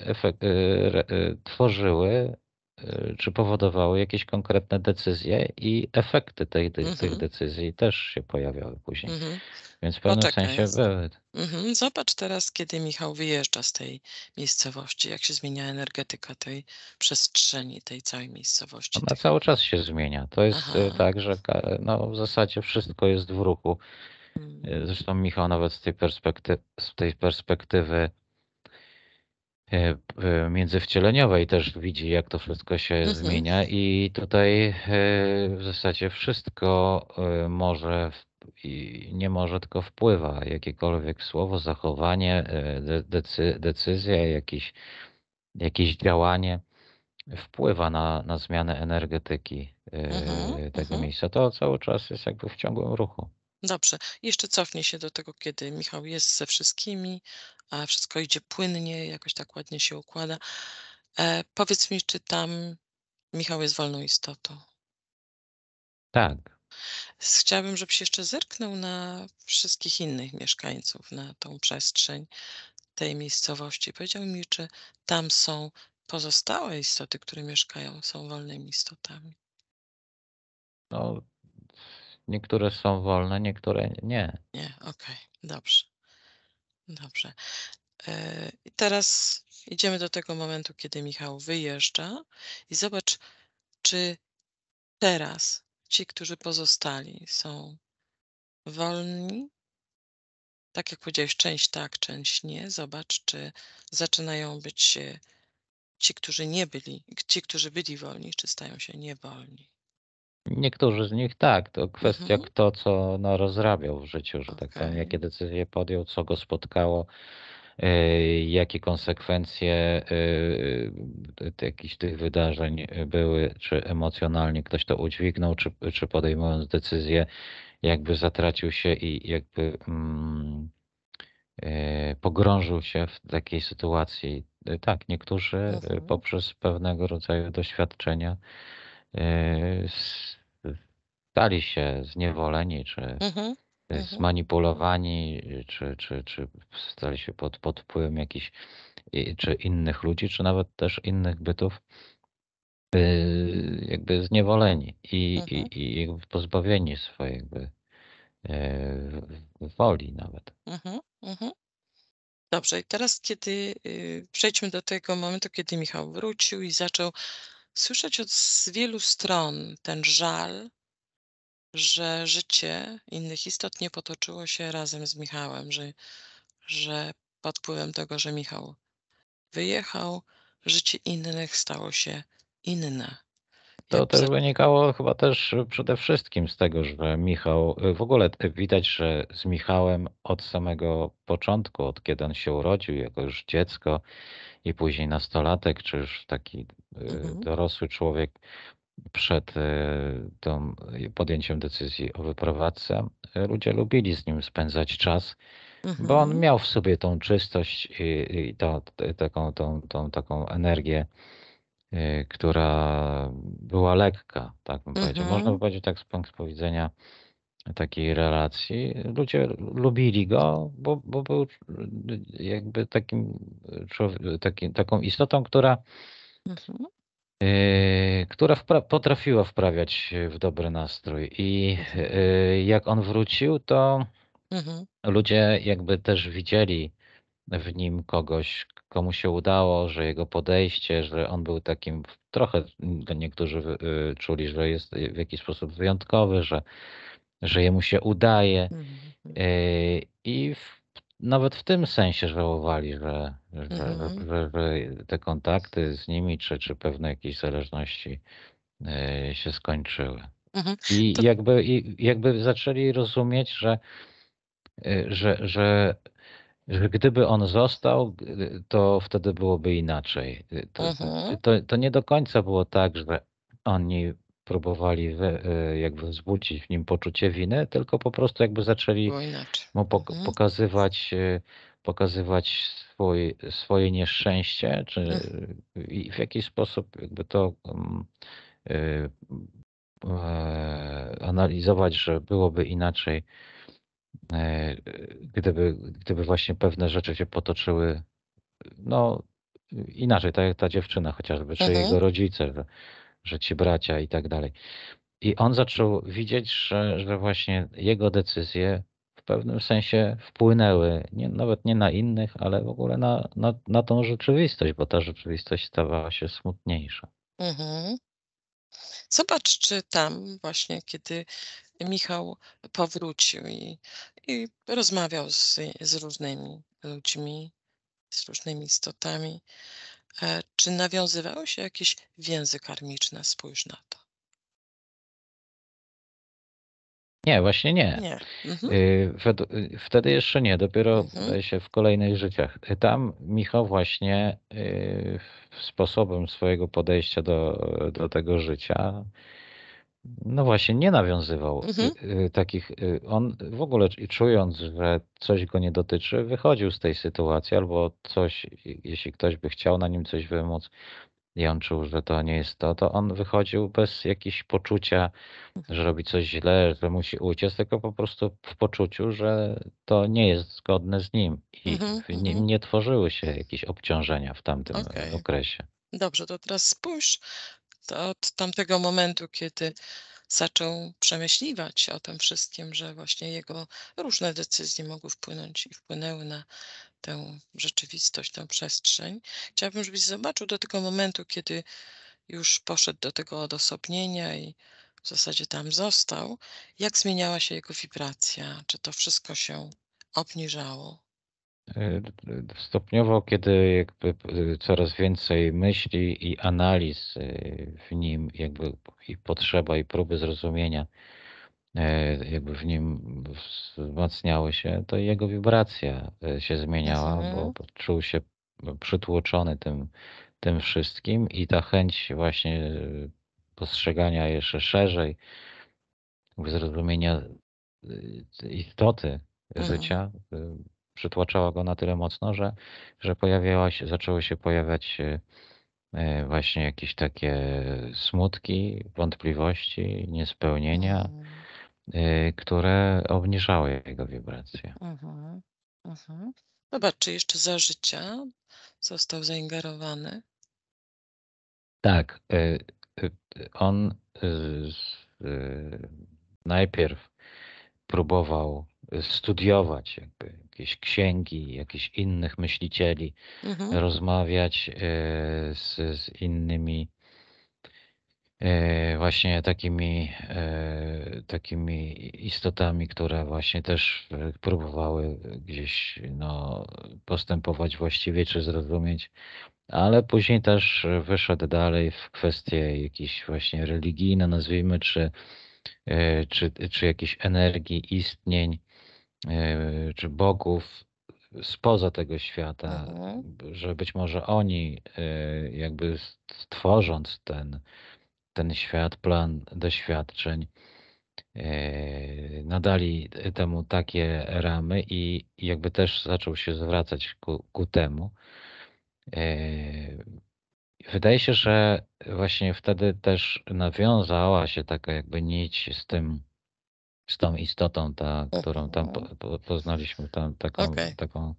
tworzyły Y, czy powodowały jakieś konkretne decyzje i efekty tej, mhm. tych decyzji też się pojawiały później. Mhm. Więc w pewnym Poczekaj. sensie były. E, mhm. Zobacz teraz, kiedy Michał wyjeżdża z tej miejscowości, jak się zmienia energetyka tej przestrzeni, tej całej miejscowości. Ona cały czas się zmienia. To jest Aha. E, tak, że e, no, w zasadzie wszystko jest w ruchu. Mm. Zresztą Michał nawet z tej perspektywy, z tej perspektywy E, e, międzywcieleniowej też widzi, jak to wszystko się mhm. zmienia i tutaj e, w zasadzie wszystko może, nie może, tylko wpływa. Jakiekolwiek słowo, zachowanie, decyzja, jakieś, jakieś działanie wpływa na, na zmianę energetyki mhm. tego mhm. miejsca. To cały czas jest jakby w ciągłym ruchu. Dobrze, jeszcze cofnij się do tego, kiedy Michał jest ze wszystkimi, a wszystko idzie płynnie, jakoś tak ładnie się układa. E, powiedz mi, czy tam Michał jest wolną istotą? Tak. Chciałabym, żebyś jeszcze zerknął na wszystkich innych mieszkańców, na tą przestrzeń tej miejscowości. Powiedział mi, czy tam są pozostałe istoty, które mieszkają, są wolnymi istotami. No, niektóre są wolne, niektóre nie. Nie, okej, okay, dobrze. Dobrze. E, i Teraz idziemy do tego momentu, kiedy Michał wyjeżdża i zobacz, czy teraz ci, którzy pozostali, są wolni. Tak jak powiedziałeś, część tak, część nie. Zobacz, czy zaczynają być ci, którzy nie byli, ci, którzy byli wolni, czy stają się niewolni. Niektórzy z nich tak, to kwestia mhm. kto co no, rozrabiał w życiu, że okay. tak powiem, jakie decyzje podjął, co go spotkało, y, jakie konsekwencje y, y, jakichś tych wydarzeń były, czy emocjonalnie ktoś to udźwignął, czy, czy podejmując decyzję jakby zatracił się i jakby mm, pogrążył się w takiej sytuacji. Tak, niektórzy mhm. poprzez pewnego rodzaju doświadczenia Y, stali się zniewoleni, czy mhm, mhm. zmanipulowani, czy, czy, czy stali się pod, pod wpływem jakichś czy innych ludzi, czy nawet też innych bytów y, jakby zniewoleni i, i, mhm. i pozbawieni swojej jakby y, woli nawet. Dobrze, i teraz kiedy przejdźmy do tego momentu, kiedy Michał wrócił i zaczął Słyszeć od z wielu stron ten żal, że życie innych istot nie potoczyło się razem z Michałem, że, że pod wpływem tego, że Michał wyjechał, życie innych stało się inne. To też wynikało chyba też przede wszystkim z tego, że Michał, w ogóle widać, że z Michałem od samego początku, od kiedy on się urodził, jako już dziecko i później nastolatek, czy już taki y, mhm. dorosły człowiek przed y, tą, podjęciem decyzji o wyprowadzce, ludzie lubili z nim spędzać czas, mhm. bo on mhm. miał w sobie tą czystość i, i to, taką, tą, tą, taką energię Y, która była lekka, tak bym mm-hmm. Można mhm. by powiedzieć tak z punktu widzenia takiej relacji. Ludzie lubili go, bo, bo był y, jakby takim, y, takim taką istotą, która mm-hmm. która wpra- potrafiła wprawiać w dobry nastrój. I jak on wrócił, to mhm. ludzie jakby też widzieli w nim kogoś, komu się udało, że jego podejście, że on był takim, trochę mm, niektórzy y, czuli, że jest y, w jakiś sposób wyjątkowy, że, że jemu się udaje. Mhm, y, mhm. I w, nawet w tym sensie żałowali, że, że, mhm. że, że, te kontakty z nimi, czy, czy pewne jakieś zależności się skończyły. I, jakby, I jakby zaczęli rozumieć, że, że, że że gdyby on został, to wtedy byłoby inaczej. Y, to, mhm. Y, to, to nie do końca było tak, że oni próbowali y, jakby wzbudzić w nim poczucie winy, tylko po prostu jakby zaczęli mu pok mhm. pokazywać, pokazywać swój, swoje nieszczęście, czy mhm. i w jakiś sposób jakby to um, analizować, że byłoby inaczej E, gdyby, gdyby właśnie pewne rzeczy się potoczyły, no inaczej, tak jak ta dziewczyna chociażby, czy mhm. jego rodzice, że, że ci bracia i tak dalej. I on zaczął widzieć, że, że właśnie jego decyzje w pewnym sensie wpłynęły, nie, nawet nie na innych, ale w ogóle na, na, na tą rzeczywistość, bo ta rzeczywistość stawała się smutniejsza. Mhm. Zobacz, czy tam właśnie, kiedy Michał powrócił i i rozmawiał z, z różnymi ludźmi, z różnymi istotami. E, czy nawiązywały się jakieś więzy karmiczne? Spójrz na to. Nie, właśnie nie. nie. Mhm. Y, y, wtedy jeszcze nie, dopiero mhm. się w kolejnych życiach. Y, tam Michał właśnie sposobem swojego podejścia do, do tego życia no właśnie, nie nawiązywał y, mhm. Y, takich. Y, on w ogóle czując, że coś go nie dotyczy, wychodził z tej sytuacji albo coś, jeśli ktoś by chciał na nim coś wymóc i on czuł, że to nie jest to, to on wychodził bez jakiegoś poczucia, że mhm. robi coś źle, że musi uciec, tylko po prostu w poczuciu, że to nie jest zgodne z nim i mhm. nie, mhm. nie, tworzyły się jakieś obciążenia w tamtym okay. okresie. Dobrze, to teraz spójrz od tamtego momentu, kiedy zaczął przemyśliwać o tym wszystkim, że właśnie jego różne decyzje mogły wpłynąć i wpłynęły na tę rzeczywistość, tę przestrzeń. Chciałabym, żebyś zobaczył do tego momentu, kiedy już poszedł do tego odosobnienia i w zasadzie tam został, jak zmieniała się jego wibracja, czy to wszystko się obniżało, Stopniowo, kiedy jakby y, coraz więcej myśli i analiz y, w nim, jakby i potrzeba i próby zrozumienia y, jakby w nim wzmacniały się, to jego wibracja się zmieniała, mhm. bo, czuł się przytłoczony tym, tym wszystkim i ta chęć właśnie postrzegania jeszcze szerzej, zrozumienia istoty mhm. życia przytłaczała go na tyle mocno, że, że pojawiała się, zaczęły się pojawiać y, y, właśnie jakieś takie smutki, wątpliwości, niespełnienia, mhm. y, które obniżały jego wibracje. Mhm. Mhm. Zobacz, czy jeszcze za życia został zaingerowany? Tak. On najpierw próbował studiować jakby jakieś księgi, jakichś innych myślicieli, mhm. rozmawiać e, z, z innymi e, właśnie takimi, e, takimi istotami, które właśnie też próbowały gdzieś no, postępować właściwie czy zrozumieć, ale później też wyszedł dalej w kwestie jakieś właśnie religijne, nazwijmy, czy, czy, czy jakiejś energii, istnień. E, czy bogów spoza tego świata, mhm. że być może oni e, jakby stworząc ten, ten świat, plan doświadczeń, e, nadali temu takie ramy i jakby też zaczął się zwracać ku, ku temu. Wydaje się, że właśnie wtedy też nawiązała się taka jakby nić z tym, z tą istotą, ta, którą tam poznaliśmy, tam, taką, okay. taką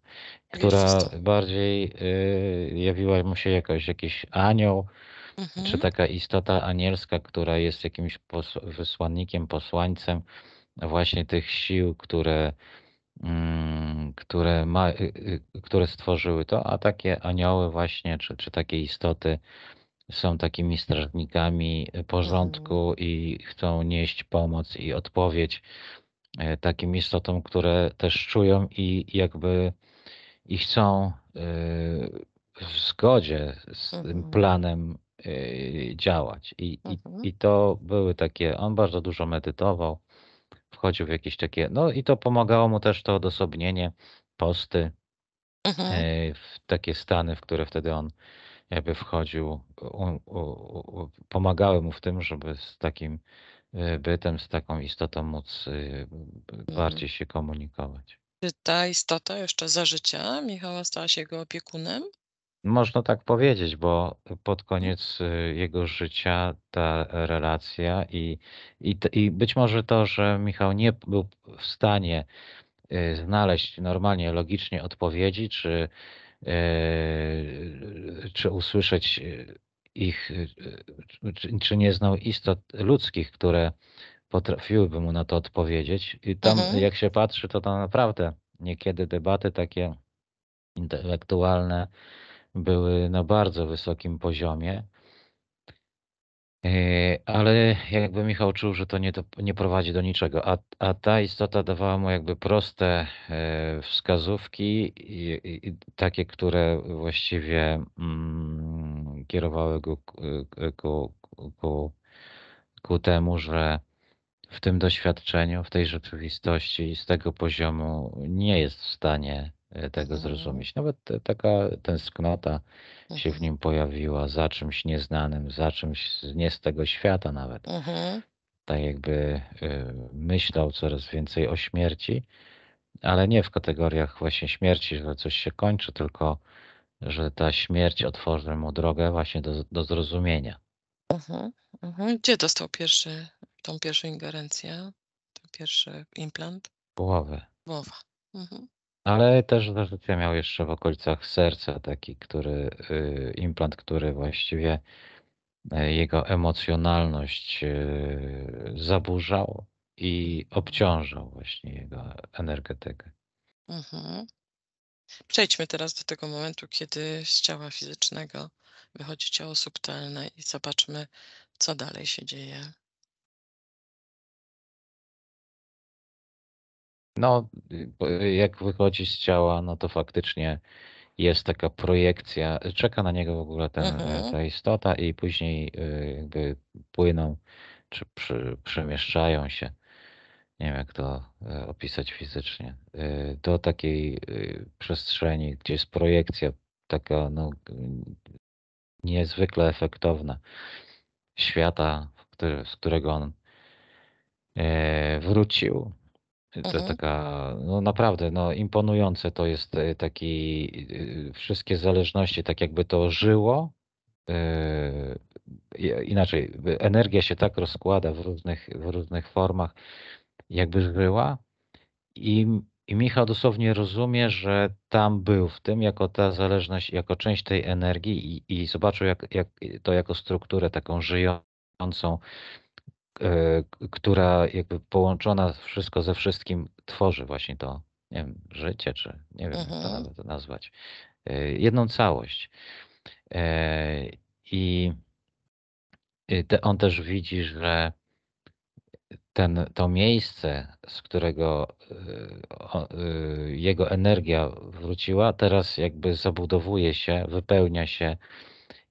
która bardziej y, jawiła mu się jakoś jakiś anioł, mhm. czy taka istota anielska, która jest jakimś pos wysłannikiem, posłańcem właśnie tych sił, które, mm, które, ma, y, y, które stworzyły to, a takie anioły właśnie, czy, czy takie istoty, są takimi strażnikami e, porządku mm. i chcą nieść pomoc i odpowiedź e, takim istotom, które też czują i jakby i chcą e, w zgodzie z mhm. tym mm-hmm. planem działać. I, mhm. i, mm-hmm. I to były takie, on bardzo dużo medytował, wchodził w jakieś takie, no i to pomagało mu też to odosobnienie, posty, mhm. w takie stany, w które wtedy on jakby wchodził, u, u, u, pomagały mu w tym, żeby z takim y, bytem, z taką istotą móc y, mhm. bardziej się komunikować. Czy ta istota jeszcze za życia Michała stała się jego opiekunem? Można tak powiedzieć, bo pod mhm. koniec y, jego życia ta relacja i, i, i być może to, że Michał nie był w stanie znaleźć normalnie, logicznie odpowiedzi, czy E, czy usłyszeć e, ich, e, czy nie znał istot ludzkich, które potrafiłyby mu na to odpowiedzieć. I tam, mhm. jak się patrzy, to tam naprawdę niekiedy debaty takie intelektualne były na bardzo wysokim poziomie. Yy, ale jakby Michał czuł, że to nie, to nie prowadzi do niczego, a, a ta istota dawała mu jakby proste yy, wskazówki, takie, które właściwie mm, kierowały go yy, ku, ku, ku temu, że w tym doświadczeniu, w tej rzeczywistości z tego poziomu nie jest w stanie E, tego tak mhm. zrozumieć. Nawet taka tęsknota no się w nim pojawiła za czymś nieznanym, za czymś nie z tego świata nawet. Mhm. Tak jakby e, myślał coraz więcej o śmierci, ale nie w kategoriach właśnie śmierci, że coś się kończy, tylko że ta śmierć otworzy mu drogę właśnie do, do zrozumienia. Mhm. Gdzie dostał pierwszy, tą pierwszą ingerencję, ten pierwszy implant? Głowy. Głowa. Ale też zarzucie miał jeszcze w okolicach serca taki, który y, implant, który właściwie e, jego emocjonalność y, zaburzał i obciążał właśnie jego energetykę. Mhm. Przejdźmy teraz do tego momentu, kiedy z ciała fizycznego wychodzi ciało subtelne i zobaczmy, co dalej się dzieje. No, jak wychodzi z ciała, no to faktycznie jest taka projekcja, czeka na niego w ogóle ten, e, mhm. ta istota i później e, jakby płyną czy przy, przemieszczają się, nie wiem jak to e, opisać fizycznie, do takiej przestrzeni, gdzie jest projekcja taka no, niezwykle efektowna świata, który, z którego on wrócił to mhm. taka, no naprawdę, no imponujące to jest e, taki, e, wszystkie zależności, tak jakby to żyło. E, inaczej, energia się tak rozkłada w różnych, w różnych formach, jakby żyła. I, I Michał dosłownie rozumie, że tam był w tym, jako ta zależność, jako część tej energii i, i zobaczył jak, jak to jako strukturę taką żyjącą E, która jakby połączona wszystko ze wszystkim tworzy właśnie to nie wiem, życie, czy nie wiem, mhm. jak to mhm. nawet nazwać. E, jedną całość. E, I on też widzi, że ten, to miejsce, z którego jego energia wróciła, teraz jakby zabudowuje się, wypełnia się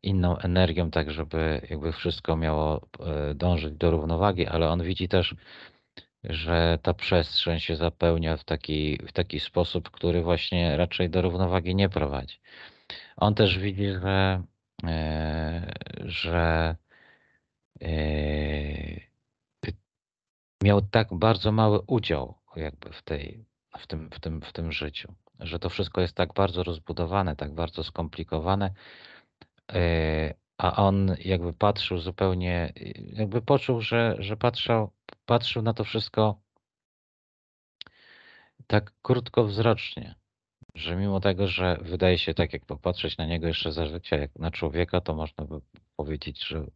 inną energią, tak żeby jakby wszystko miało e, dążyć do równowagi, ale on widzi też, że ta przestrzeń się zapełnia w taki, w taki sposób, który właśnie raczej do równowagi nie prowadzi. On też widzi, że, e, że e, miał tak bardzo mały udział jakby w, tej, w, tym, w, tym, w tym życiu, że to wszystko jest tak bardzo rozbudowane, tak bardzo skomplikowane, a on jakby patrzył zupełnie, jakby poczuł, że, że patrzał, patrzył na to wszystko tak krótkowzrocznie, że mimo tego, że wydaje się tak, jak popatrzeć na niego jeszcze za życia, jak na człowieka, to można by powiedzieć, że,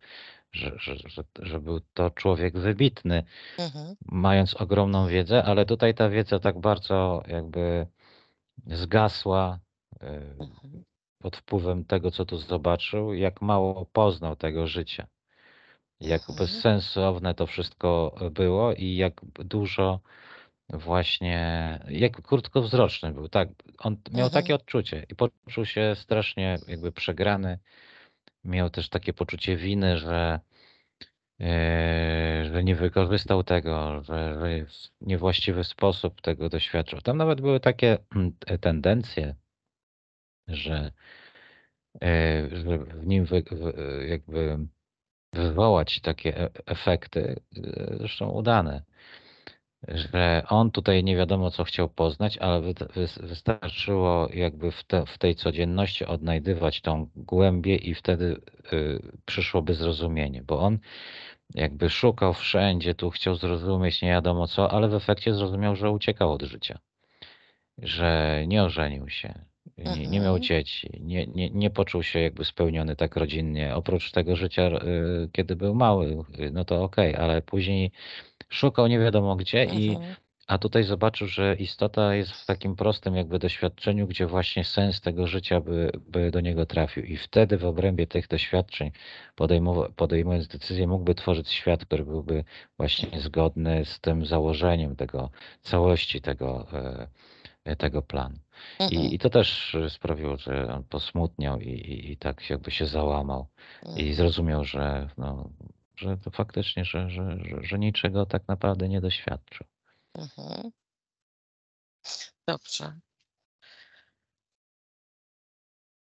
że, że, że, był to człowiek wybitny, mhm. mając ogromną wiedzę, ale tutaj ta wiedza tak bardzo jakby zgasła, e, mhm pod wpływem tego, co tu zobaczył, jak mało poznał tego życia. Jak mhm. bezsensowne to wszystko e, było i jak dużo właśnie, jak krótkowzroczny był, tak. On miał mhm. takie odczucie i poczuł się strasznie jakby przegrany. Miał też takie poczucie winy, że, e, że nie wykorzystał tego, że, że w niewłaściwy sposób tego doświadczył. Tam nawet były takie tendencje, że, e, że w nim wy, jakby wywołać takie e, efekty, e, zresztą udane, że on tutaj nie wiadomo, co chciał poznać, ale wystarczyło jakby w, te, w tej codzienności odnajdywać tą głębię i wtedy y, przyszłoby zrozumienie, bo on jakby szukał wszędzie, tu chciał zrozumieć nie wiadomo co, ale w efekcie zrozumiał, że uciekał od życia, że nie ożenił się, nie, nie miał dzieci, nie, nie, nie poczuł się jakby spełniony tak rodzinnie. Oprócz tego życia, e, kiedy był mały, no to okej, okay, ale później szukał nie wiadomo gdzie i mm-hmm. a tutaj zobaczył, że istota jest w takim prostym jakby doświadczeniu, gdzie właśnie sens tego życia by, by do niego trafił. I wtedy w obrębie tych doświadczeń, podejmując decyzję, mógłby tworzyć świat, który byłby właśnie zgodny z tym założeniem tego całości tego, e, tego planu. I, I, to też e, sprawiło, że on posmutniał i, i, i tak jakby się załamał i mm. zrozumiał, że, no, że to faktycznie, że, że, że, że niczego tak naprawdę nie doświadczył. Mhm. Dobrze.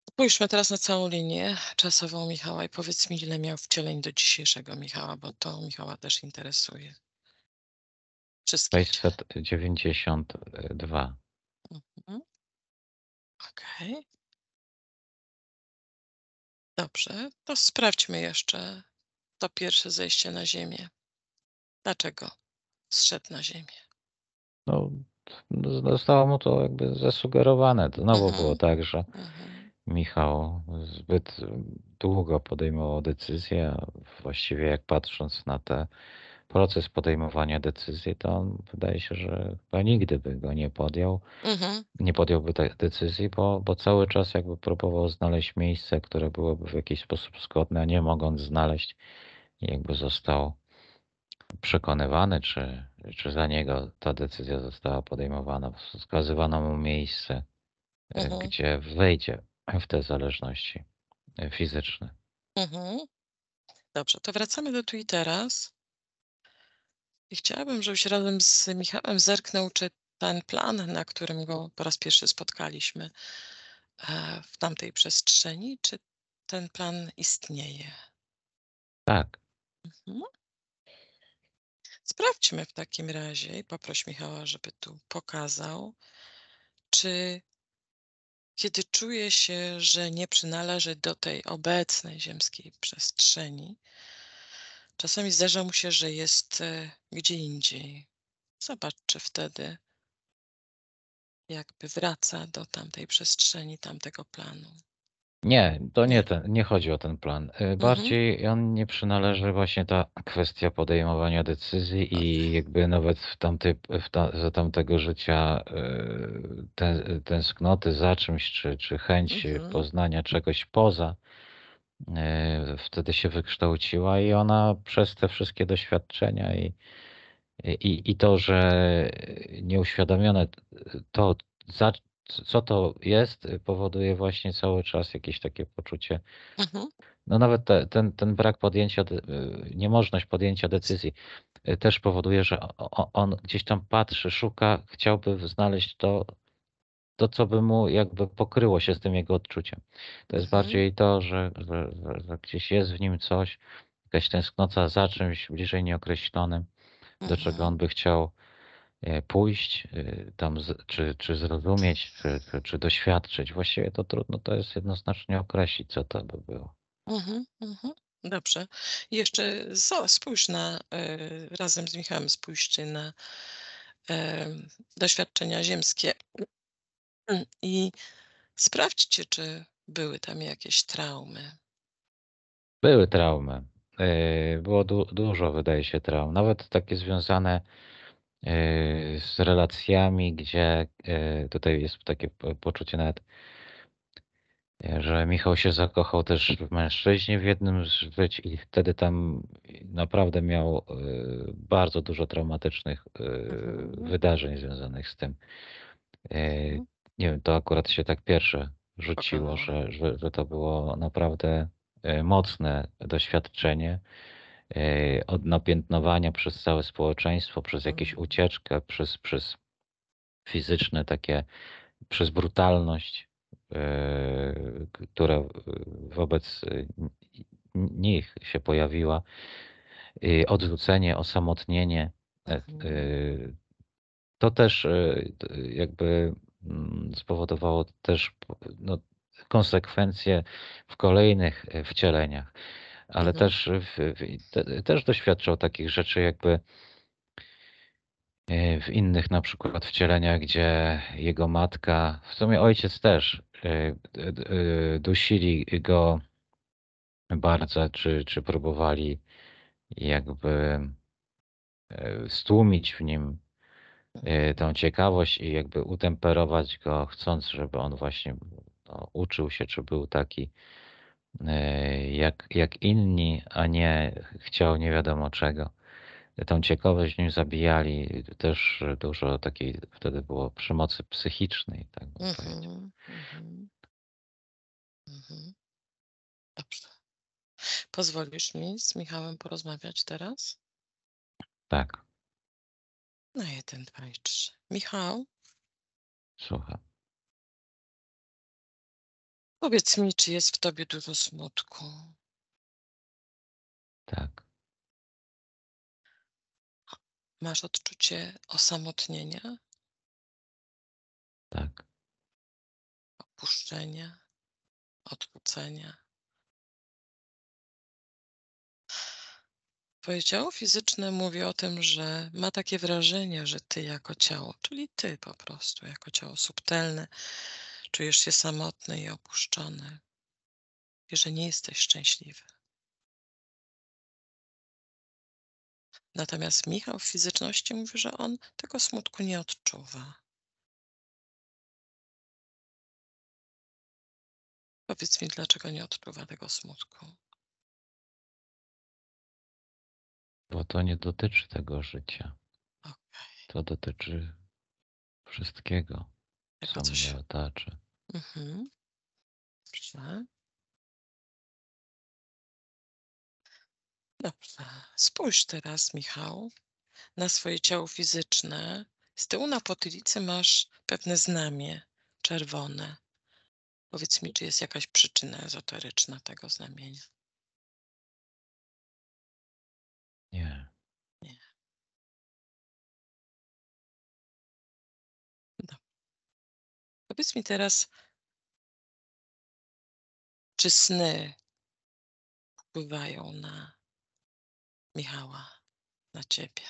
Spójrzmy teraz na całą linię czasową Michała i powiedz mi, ile miał wcieleń do dzisiejszego Michała, bo to Michała też interesuje. Wszystkie. 692. Ok. Dobrze, to sprawdźmy jeszcze to pierwsze zejście na ziemię. Dlaczego zszedł na ziemię? No, no zostało mu to jakby zasugerowane. Znowu mhm, było tak, że mhm. Michał zbyt mm, długo podejmował decyzję. Właściwie jak patrząc na te proces podejmowania decyzji, to on wydaje się, że chyba nigdy by go nie podjął. Mhm. Nie podjąłby tej decyzji, bo, bo cały czas jakby próbował znaleźć miejsce, które byłoby w jakiś sposób zgodne, a nie mogąc znaleźć, jakby został przekonywany, czy, czy za niego ta decyzja została podejmowana. Wskazywano mu miejsce, e, mhm. gdzie wejdzie w te zależności e, fizyczne. Mhm. Dobrze, to wracamy do Twittera. teraz chciałabym, żebyś razem z Michałem zerknął, czy ten plan, na którym go po raz pierwszy spotkaliśmy e, w tamtej przestrzeni, czy ten plan istnieje? Tak. Mhm. Sprawdźmy w takim razie i poproś Michała, żeby tu pokazał, czy kiedy czuje się, że nie przynależy do tej obecnej ziemskiej przestrzeni, Czasami zdarza mu się, że jest e, gdzie indziej. Zobacz, czy wtedy jakby wraca do tamtej przestrzeni, tamtego planu. Nie, to nie, ten, nie chodzi o ten plan. E, mhm. Bardziej mhm. on nie przynależy właśnie ta kwestia podejmowania decyzji i jakby nawet w tamty, w ta, za tamtego życia e, ten, tęsknoty za czymś, czy, czy chęć mhm. poznania czegoś poza E, wtedy się wykształciła i ona przez te wszystkie doświadczenia i, i, i to, że nieuświadomione to, za, co to jest, powoduje właśnie cały czas jakieś takie poczucie. Mhm. No nawet te, ten, ten brak podjęcia, e, niemożność podjęcia decyzji e, też powoduje, że on, on gdzieś tam patrzy, szuka, chciałby znaleźć to, to, co by mu jakby pokryło się z tym jego odczuciem. To jest mhm. bardziej to, że, że, że gdzieś jest w nim coś, jakaś tęsknota za czymś bliżej nieokreślonym, do czego mhm. on by chciał e, pójść, e, tam z, czy, czy zrozumieć, czy, czy, czy, doświadczyć. Właściwie to trudno to jest jednoznacznie określić, co to by było. Mhm, mhm. Dobrze. Jeszcze spójrz na, e, razem z Michałem spójrzcie na doświadczenia ziemskie Mm, I sprawdźcie, czy były tam jakieś traumy. Były traumy. Yy, było du dużo, wydaje się, traum. Nawet takie związane yy, z relacjami, gdzie yy, tutaj jest takie poczucie nawet, że Michał się zakochał też w mężczyźnie w jednym z żyć i wtedy tam naprawdę miał bardzo dużo traumatycznych mhm. wydarzeń związanych z tym. Mhm. Nie wiem, to akurat się tak pierwsze rzuciło, że, że, że to było naprawdę e, mocne doświadczenie e, od napiętnowania przez całe społeczeństwo, przez mhm. jakieś ucieczkę, przez, przez fizyczne takie, przez brutalność, e, która wobec nich się pojawiła, odrzucenie, osamotnienie. Mhm. To też jakby Mm, spowodowało też no, konsekwencje w kolejnych e, wcieleniach. Ale mhm. też, w, w, też doświadczał takich rzeczy, jakby e, w innych na przykład wcieleniach, gdzie jego matka, w sumie ojciec też, e, dusili go bardzo, czy, czy próbowali jakby stłumić w nim Y, tą ciekawość i jakby utemperować go, chcąc, żeby on właśnie no, uczył się, czy był taki y, jak, jak inni, a nie chciał nie wiadomo czego. Tą ciekawość w nim zabijali też dużo takiej, wtedy było przemocy psychicznej, tak bym mm-hmm, powiedział. Mm-hmm. Mhm. Dobrze. Pozwolisz mi z Michałem porozmawiać teraz? Tak. Na no jeden, dwa i trzy. Michał, Słucham. powiedz mi, czy jest w tobie dużo smutku? Tak. Masz odczucie osamotnienia, Tak. opuszczenia, odrzucenia? Twoje ciało fizyczne mówi o tym, że ma takie wrażenie, że ty jako ciało, czyli ty po prostu, jako ciało subtelne, czujesz się samotny i opuszczony i że nie jesteś szczęśliwy. Natomiast Michał w fizyczności mówi, że on tego smutku nie odczuwa. Powiedz mi, dlaczego nie odczuwa tego smutku? Bo to nie dotyczy tego życia. Okay. To dotyczy wszystkiego, co coś... mnie otacza. Mhm. Dobrze. Dobrze. Spójrz teraz, Michał, na swoje ciało fizyczne. Z tyłu na potylicy masz pewne znamie czerwone. Powiedz mi, czy jest jakaś przyczyna ezoteryczna tego znamienia? Powiedz mi teraz, czy sny wpływają na Michała, na ciebie?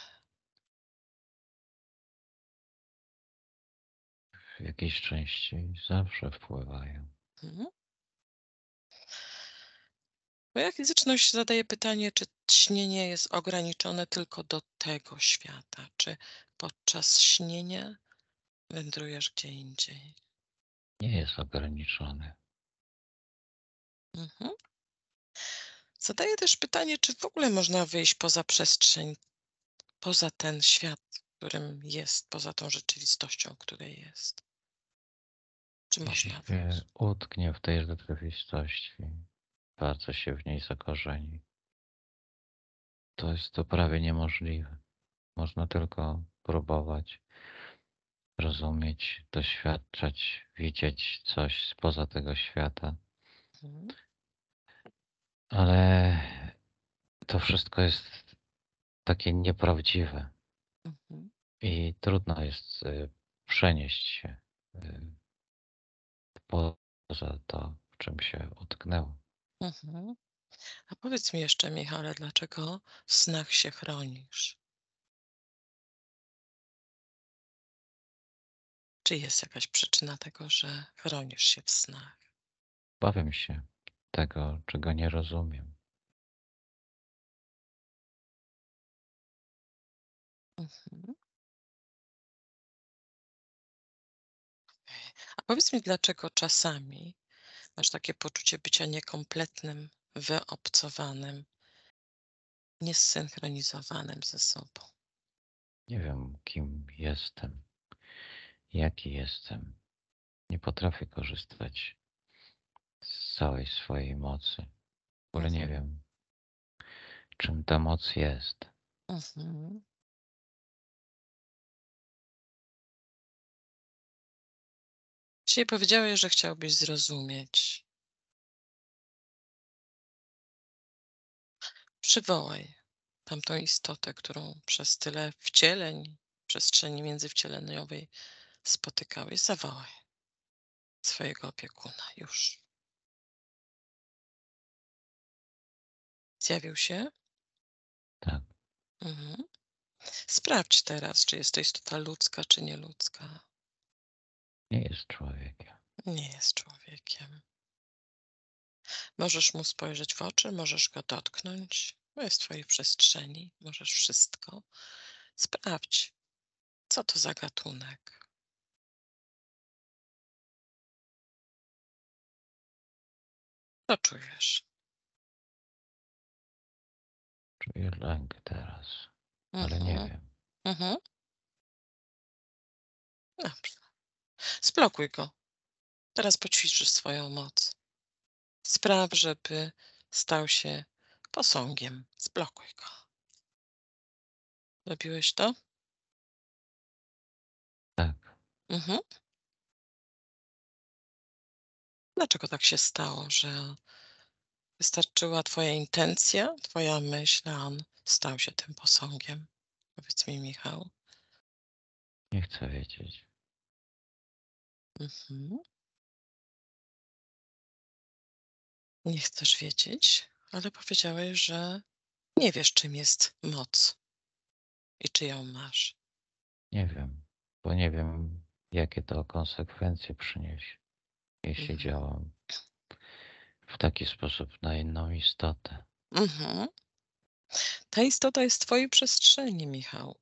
W jakiejś części zawsze wpływają. Mhm. Moja fizyczność zadaje pytanie, czy śnienie jest ograniczone tylko do tego świata? Czy podczas śnienia wędrujesz gdzie indziej? nie jest ograniczony. Mhm. Zadaję też pytanie, czy w ogóle można wyjść poza przestrzeń, poza ten świat, w którym jest, poza tą rzeczywistością, której jest. Czy można się Utknie w tej rzeczywistości, bardzo się w niej zakorzeni. To jest to prawie niemożliwe. Można tylko próbować rozumieć, doświadczać, widzieć coś spoza tego świata. Mhm. Ale to wszystko jest takie nieprawdziwe mhm. i trudno jest y, przenieść się y, poza to, w czym się utknęło. Mhm. A powiedz mi jeszcze, Michale, dlaczego w snach się chronisz? Czy jest jakaś przyczyna tego, że chronisz się w snach? Obawiam się tego, czego nie rozumiem. Mhm. A powiedz mi, dlaczego czasami masz takie poczucie bycia niekompletnym, wyobcowanym, niesynchronizowanym ze sobą? Nie wiem, kim jestem jaki jestem. Nie potrafię korzystać z całej swojej mocy. W ogóle nie wiem, czym ta moc jest. Mhm. Dzisiaj powiedziałeś, że chciałbyś zrozumieć. Przywołaj tamtą istotę, którą przez tyle wcieleń, przestrzeni międzywcieleniowej i zawołaj swojego opiekuna już. Zjawił się? Tak. Mhm. Sprawdź teraz, czy jesteś tutaj ludzka, czy nieludzka. Nie jest człowiekiem. Nie jest człowiekiem. Możesz mu spojrzeć w oczy, możesz go dotknąć. To jest w twojej przestrzeni, możesz wszystko. Sprawdź, co to za gatunek. Co czujesz? Czuję lęk teraz, ale nie mhm. wiem. Mhm. Dobrze. Splokuj go. Teraz poćwiczysz swoją moc. Spraw, żeby stał się posągiem. Zblokuj go. Zrobiłeś to? Tak. Mhm. Dlaczego tak się stało, że wystarczyła Twoja intencja, Twoja myśl, a on stał się tym posągiem? Powiedz mi, Michał. Nie chcę wiedzieć. Mhm. Nie chcesz wiedzieć, ale powiedziałeś, że nie wiesz, czym jest moc i czy ją masz. Nie wiem, bo nie wiem, jakie to konsekwencje przyniesie jeśli mhm. działam w taki sposób na inną istotę. Mhm. Ta istota jest w Twojej przestrzeni, Michał.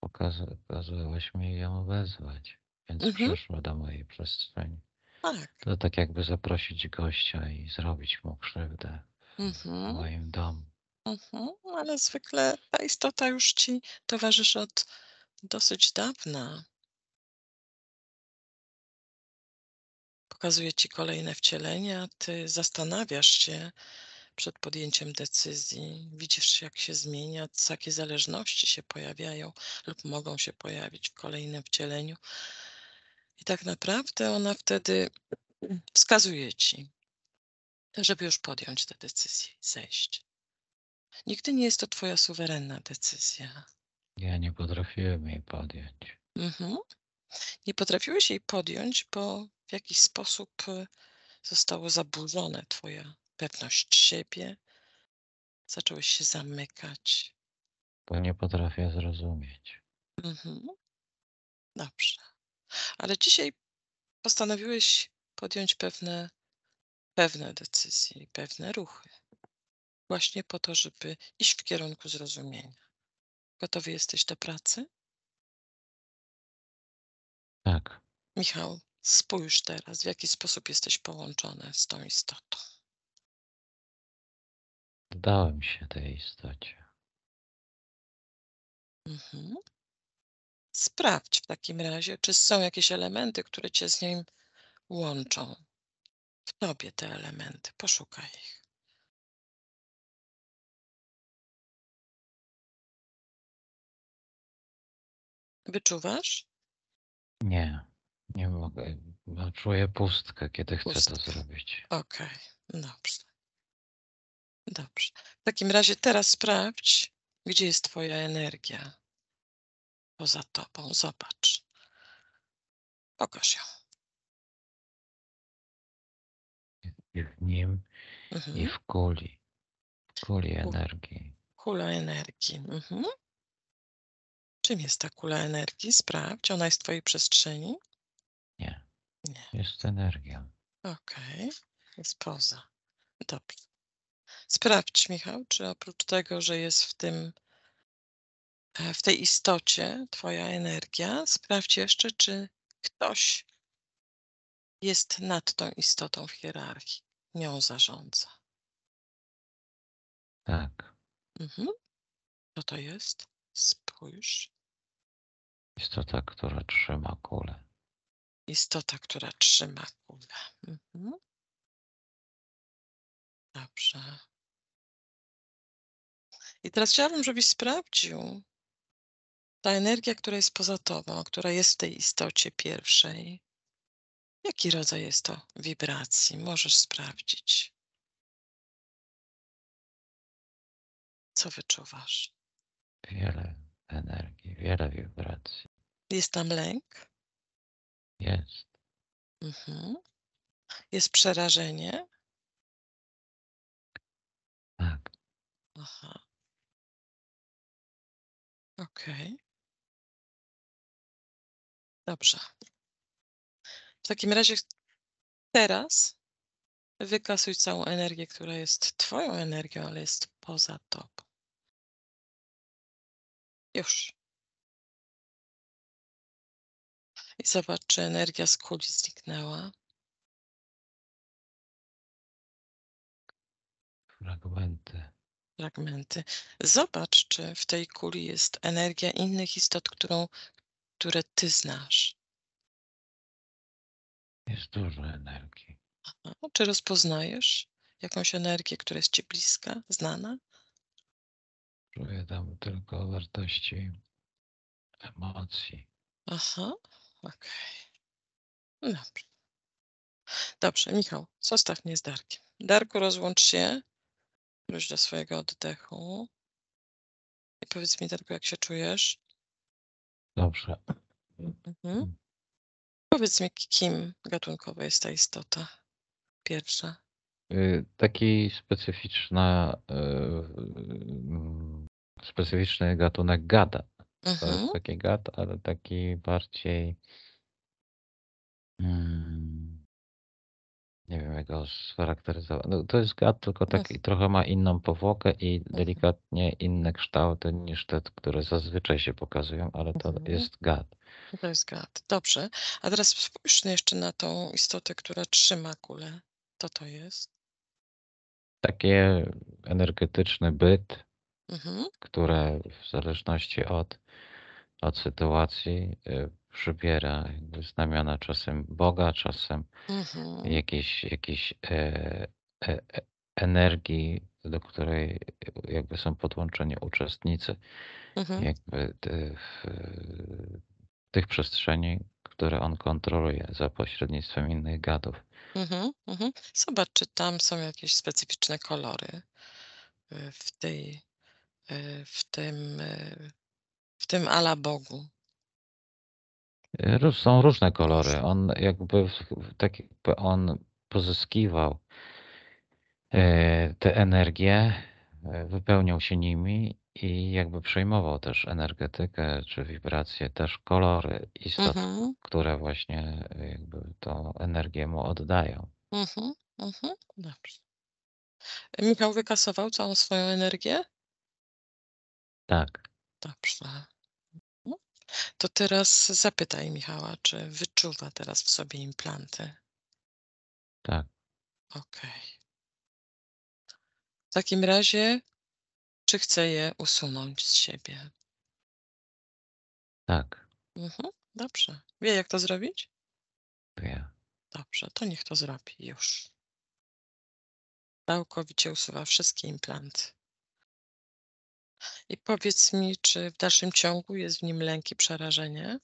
Pokazałeś mi ją wezwać, więc mhm. przyszła do mojej przestrzeni. Tak. To tak jakby zaprosić gościa i zrobić mu krzywdę mhm. w moim domu. Mhm. Ale zwykle ta istota już Ci towarzyszy od dosyć dawna. pokazuje ci kolejne wcielenia, ty zastanawiasz się przed podjęciem decyzji, widzisz jak się zmienia, jakie zależności się pojawiają lub mogą się pojawić w kolejnym wcieleniu. I tak naprawdę ona wtedy wskazuje ci, żeby już podjąć tę decyzję, zejść. Nigdy nie jest to twoja suwerenna decyzja. Ja nie potrafiłem jej podjąć. Mhm. Nie potrafiłeś jej podjąć, bo w jakiś sposób y, zostało zaburzone Twoja pewność siebie, zacząłeś się zamykać. Bo nie potrafię zrozumieć. Mhm. Dobrze. Ale dzisiaj postanowiłeś podjąć pewne, pewne decyzje i pewne ruchy. Właśnie po to, żeby iść w kierunku zrozumienia. Gotowy jesteś do pracy? Tak. Michał, Spójrz teraz, w jaki sposób jesteś połączony z tą istotą. Dałem się tej istocie. Mhm. Sprawdź w takim razie, czy są jakieś elementy, które cię z nim łączą. W tobie te elementy, poszukaj ich. Wyczuwasz? Nie. Nie mogę. No, czuję pustkę, kiedy Pustkę. chcę to zrobić. Okej, dobrze. Dobrze. W takim razie teraz sprawdź, gdzie jest Twoja energia poza Tobą. Zobacz. Pokaż ją. I w nim, mhm. i w kuli. W kuli energii. Kula energii. Mhm. Czym jest ta kula energii? Sprawdź, ona jest w Twojej przestrzeni. Nie. Nie. Jest energia. Okej, okay. jest poza. Dobrze. Sprawdź, Michał, czy oprócz tego, że jest w tym, e, w tej istocie Twoja energia, sprawdź jeszcze, czy ktoś jest nad tą istotą w hierarchii, nią zarządza. Tak. Mhm. Co to jest? Spójrz. Istota, która trzyma kulę istota, która trzyma kulę. Mhm. Dobrze. I teraz chciałabym, żebyś sprawdził ta energia, która jest poza tobą, która jest w tej istocie pierwszej. Jaki rodzaj jest to wibracji? Możesz sprawdzić. Co wyczuwasz? Wiele energii, wiele wibracji. Jest tam lęk? Jest. Mhm. Jest przerażenie? Tak. Aha. Okej. Dobrze. W takim razie teraz wykasuj całą energię, która jest Twoją energią, ale jest poza tobą. Już. i zobacz, czy energia z kuli zniknęła. Fragmenty. Fragmenty. Zobacz, czy w tej kuli jest energia innych istot, którą, które ty znasz. Jest dużo energii. Aha. Czy rozpoznajesz jakąś energię, która jest ci bliska, znana? Czuję tam tylko wartości emocji. Aha, Okej. Okay. No dobrze. Dobrze, Michał, zostaw mnie z Darkiem. Darku, rozłącz się. Wróć do swojego oddechu. I powiedz mi, Darku, jak się czujesz? Dobrze. Mhm. Powiedz mi, kim gatunkowo jest ta istota pierwsza? Y, taki specyficzna, y, y, mm, specyficzny gatunek gada. To jest mhm. taki gad, ale taki bardziej. Mm, nie wiem, jak go scharakteryzować. No, to jest gad, tylko Jasne. No taki trochę ma inną powłokę i Mhm. delikatnie inne kształty niż te, które zazwyczaj się pokazują, ale to Mhm. jest gad. No to jest gad. Dobrze. A teraz spójrzmy jeszcze na tą istotę, która trzyma kulę. To to jest. Takie energetyczny byt, Mhm. które w zależności od, od sytuacji y, przybiera znamiona czasem Boga, czasem mhm. jakiejś, jakiejś e, e, e, energii, do której jakby są podłączeni uczestnicy mhm. jakby tych, tych przestrzeni, które on kontroluje za pośrednictwem innych gadów. Zobacz, czy tam są jakieś specyficzne kolory y, w tej E, w tym, e, w tym ala Bogu? E, są różne kolory. On jakby, tak jakby on pozyskiwał te energie, wypełniał się nimi i jakby przejmował też energetykę czy wibracje, też kolory istot, mhm. które właśnie jakby tą energię mu oddają. Mhm, mhm, dobrze. Michał wykasował całą swoją energię? Tak. Dobrze. No, to teraz zapytaj Michała, czy wyczuwa teraz w sobie implanty. Tak. Okej. W takim razie, czy chce je usunąć z siebie? Tak. Mhm, dobrze. Wie, jak to zrobić? Wie. Dobrze, to niech to zrobi już. Całkowicie usuwa wszystkie implanty. I powiedz mi, czy w dalszym ciągu jest w nim lęk i przerażenie?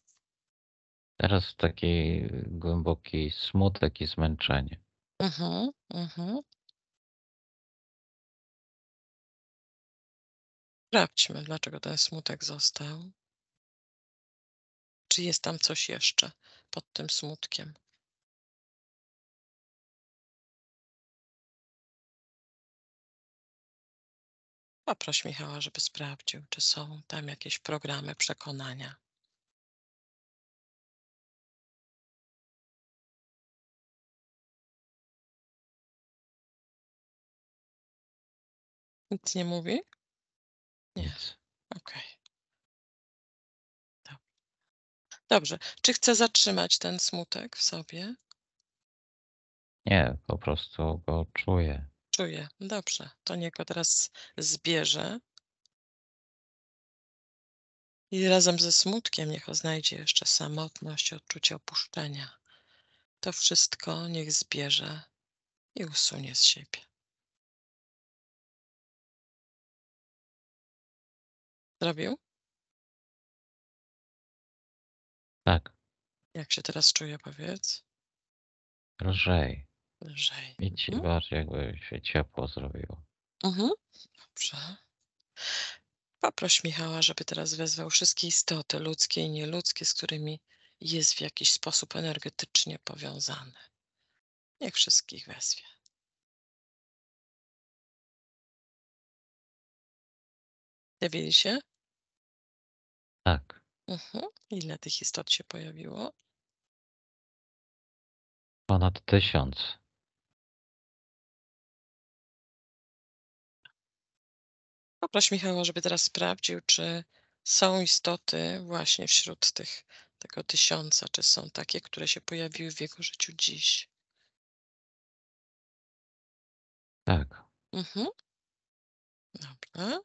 Teraz taki głęboki smutek i zmęczenie. Mhm, mhm. Sprawdźmy, dlaczego ten smutek został. Czy jest tam coś jeszcze pod tym smutkiem? Poproś Michała, żeby sprawdził, czy są tam jakieś programy przekonania. Nic nie mówi? Nie. Okej. Okay. Dobrze. Czy chce zatrzymać ten smutek w sobie? Nie, po prostu go czuję. Czuję. Dobrze. To niech go teraz zbierze. I razem ze smutkiem niech znajdzie jeszcze samotność, odczucie opuszczenia. To wszystko niech zbierze i usunie z siebie. Zrobił? Tak. Jak się teraz czuje, powiedz? Lżej. Lżej. I ci bardziej mhm. jakby się ciepło zrobiło. Mhm. Dobrze. Poproś Michała, żeby teraz wezwał wszystkie istoty ludzkie i nieludzkie, z którymi jest w jakiś sposób energetycznie powiązany. Niech wszystkich wezwie. Zjawili się? Tak. Mhm. Ile tych istot się pojawiło? Ponad tysiąc. Poproś Michała, żeby teraz sprawdził, czy są istoty właśnie wśród tych, tego tysiąca, czy są takie, które się pojawiły w jego życiu dziś. Tak. Mhm. Dobra.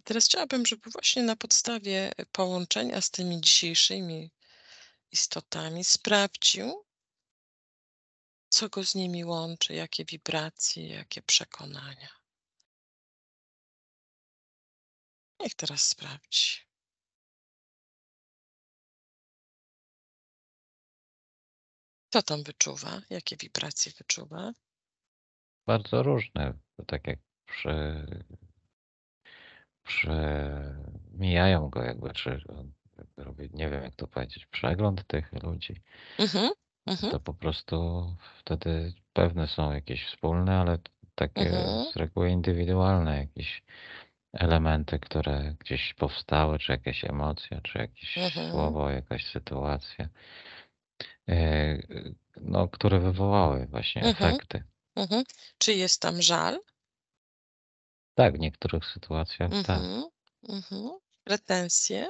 I teraz chciałabym, żeby właśnie na podstawie połączenia z tymi dzisiejszymi istotami sprawdził, co go z nimi łączy, jakie wibracje, jakie przekonania. Niech no teraz sprawdzi. Co tam wyczuwa? Jakie wibracje wyczuwa? Bardzo różne, tak jak przy, prze... mijają go jakby, czy jakby nie wiem jak to powiedzieć, przegląd tych ludzi. Mhm, mhm, to po prostu wtedy pewne są jakieś wspólne, ale takie mhm. z reguły indywidualne jakieś elementy, które gdzieś powstały, czy jakieś emocje, czy jakieś mhm. słowo, jakaś sytuacja, e, no, które wywołały właśnie mhm. efekty. Mhm. Czy jest tam żal? Tak, w niektórych sytuacjach tak. Mhm. Mhm. Pretensje?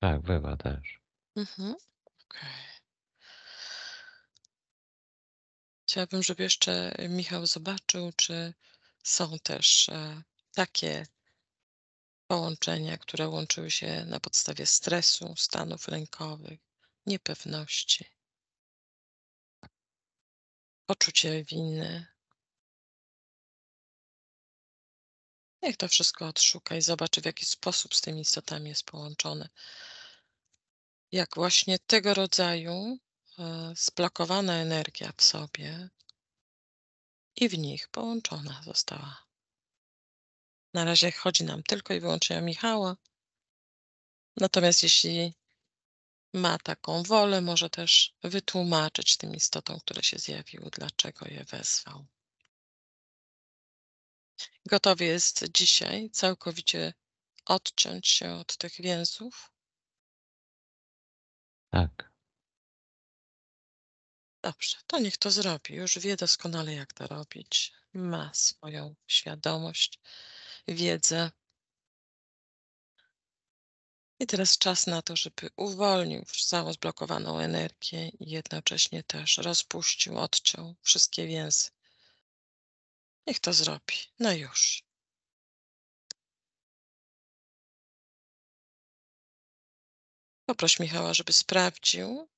Tak, bywa też. Mhm. Okay. Chciałabym, żeby jeszcze Michał zobaczył, czy są też e, takie połączenia, które łączyły się na podstawie stresu, stanów lękowych, niepewności, poczucie winy. Niech to wszystko odszuka i zobaczy, w jaki sposób z tymi istotami jest połączone. Jak właśnie tego rodzaju e, zblokowana energia w sobie i w nich połączona została. Na razie chodzi nam tylko i wyłącznie o Michała. Natomiast jeśli ma taką wolę, może też wytłumaczyć tym istotom, które się zjawiły, dlaczego je wezwał. Gotowy jest dzisiaj całkowicie odciąć się od tych więzów? Tak. Dobrze, to niech to zrobi. Już wie doskonale, jak to robić. Ma swoją świadomość, wiedzę. I teraz czas na to, żeby uwolnił całą zblokowaną energię i jednocześnie też rozpuścił, odciął wszystkie więzy. Niech to zrobi. No już. Poproś Michała, żeby sprawdził,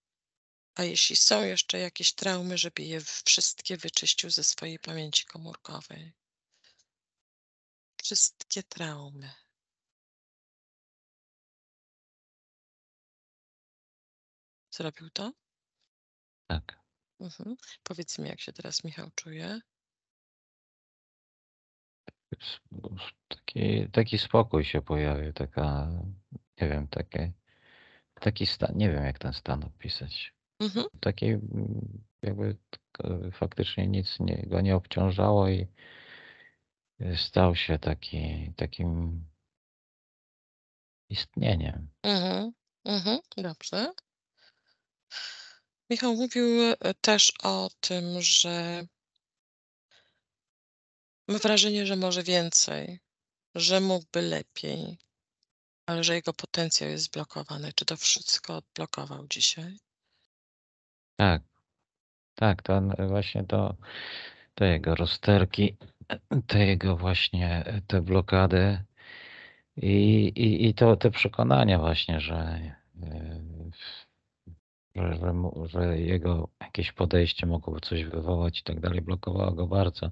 a jeśli są jeszcze jakieś traumy, żeby je wszystkie wyczyścił ze swojej pamięci komórkowej wszystkie traumy. Zrobił to? Tak. Mhm. Powiedz mi, jak się teraz Michał czuje? Taki, taki spokój się pojawił, taka, nie wiem, takie, taki stan, nie wiem jak ten stan opisać. Mhm. Taki jakby e, faktycznie nic nie, go nie obciążało i stał się taki, takim istnieniem. Mhm, mhm, dobrze. Michał mówił e, też o tym, że ma wrażenie, że może więcej, że mógłby lepiej, ale że jego potencjał jest zblokowany. Czy to wszystko odblokował dzisiaj? Tak, tak, to właśnie to, to jego rozterki te jego właśnie, e, te blokady i, i, i to, te przekonania właśnie, że, e, że, że, że jego jakieś podejście mogło coś wywołać i tak dalej, blokowało go bardzo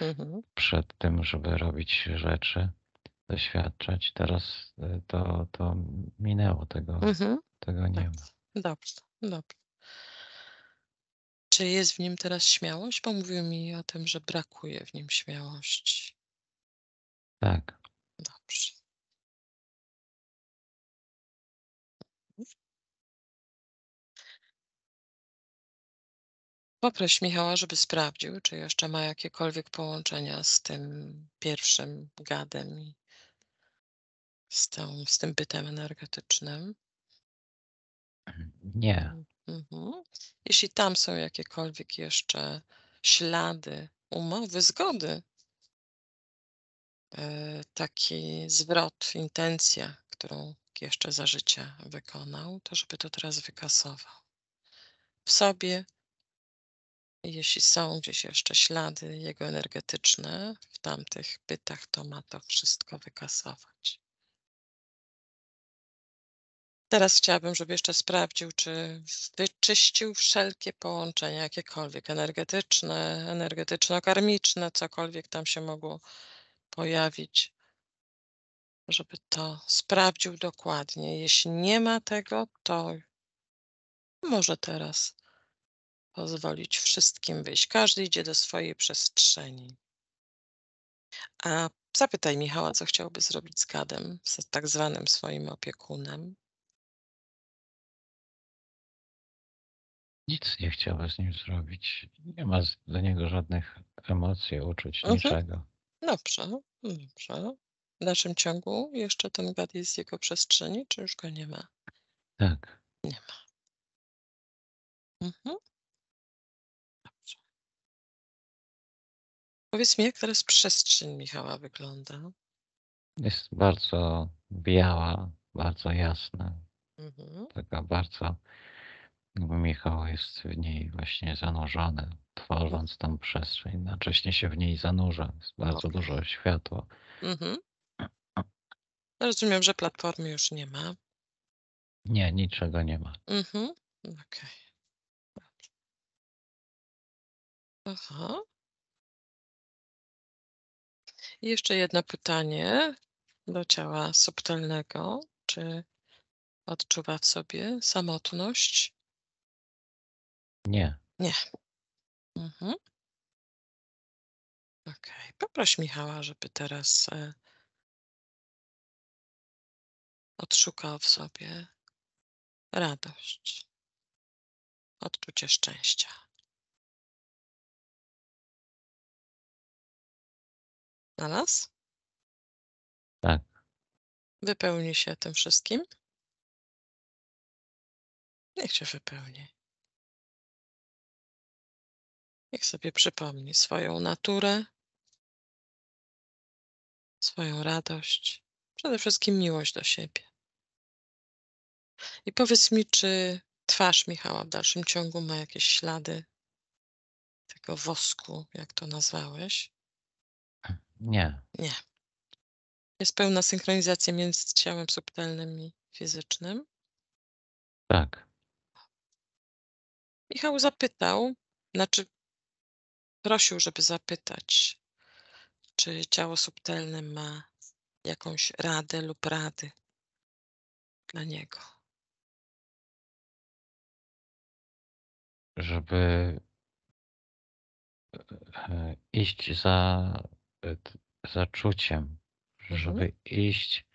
mhm. przed tym, żeby robić rzeczy, doświadczać. Teraz e, to, to minęło, tego, mhm. tego nie ma. Dobrze, dobrze. Czy jest w nim teraz śmiałość? Bo mówił mi o tym, że brakuje w nim śmiałości. Tak. Dobrze. Poproś Michała, żeby sprawdził, czy jeszcze ma jakiekolwiek połączenia z tym pierwszym gadem i z, tą, z tym bytem energetycznym. Nie. Mhm. Jeśli tam są jakiekolwiek jeszcze ślady umowy, zgody, e, taki zwrot, intencja, którą jeszcze za życia wykonał, to żeby to teraz wykasował. W sobie, jeśli są gdzieś jeszcze ślady jego energetyczne w tamtych bytach, to ma to wszystko wykasować. Teraz chciałabym, żeby jeszcze sprawdził, czy wyczyścił wszelkie połączenia, jakiekolwiek energetyczne, energetyczno-karmiczne, cokolwiek tam się mogło pojawić, żeby to sprawdził dokładnie. Jeśli nie ma tego, to może teraz pozwolić wszystkim wyjść. Każdy idzie do swojej przestrzeni. A zapytaj Michała, co chciałby zrobić z gadem, z tak zwanym swoim opiekunem. Nic nie chciała z nim zrobić. Nie ma dla do niego żadnych emocji, uczuć, Mhm. niczego. Dobrze, dobrze. W dalszym ciągu jeszcze ten gad jest w jego przestrzeni, czy już go nie ma? Tak. Nie ma. Mhm. Dobrze. Powiedz mi, jak teraz przestrzeń Michała wygląda? Jest bardzo biała, bardzo jasna, Mhm. taka bardzo bo Michał jest w niej właśnie zanurzony, tworząc tam przestrzeń, jednocześnie się w niej zanurza. Jest bardzo okay. dużo światła. Mhm. No, rozumiem, że platformy już nie ma. Nie, niczego nie ma. Mhm. Okej. Okay. Aha. jeszcze jedno pytanie do ciała subtelnego. Czy odczuwa w sobie samotność? Nie. Nie. Mhm. Okej. Poproś Michała, żeby teraz e, odszukał w sobie radość, odczucie szczęścia. Znalazł? Tak. Wypełni się tym wszystkim? Niech się wypełni. Niech sobie przypomni swoją naturę, swoją radość, przede wszystkim miłość do siebie. I powiedz mi, czy twarz Michała w dalszym ciągu ma jakieś ślady tego wosku, jak to nazwałeś? Nie. Nie. Jest pełna synchronizacja między ciałem subtelnym i fizycznym? Tak. Michał zapytał, znaczy prosił, żeby zapytać, czy ciało subtelne ma jakąś radę lub rady dla niego. Żeby e, e, iść za, e, za czuciem, mhm. żeby iść,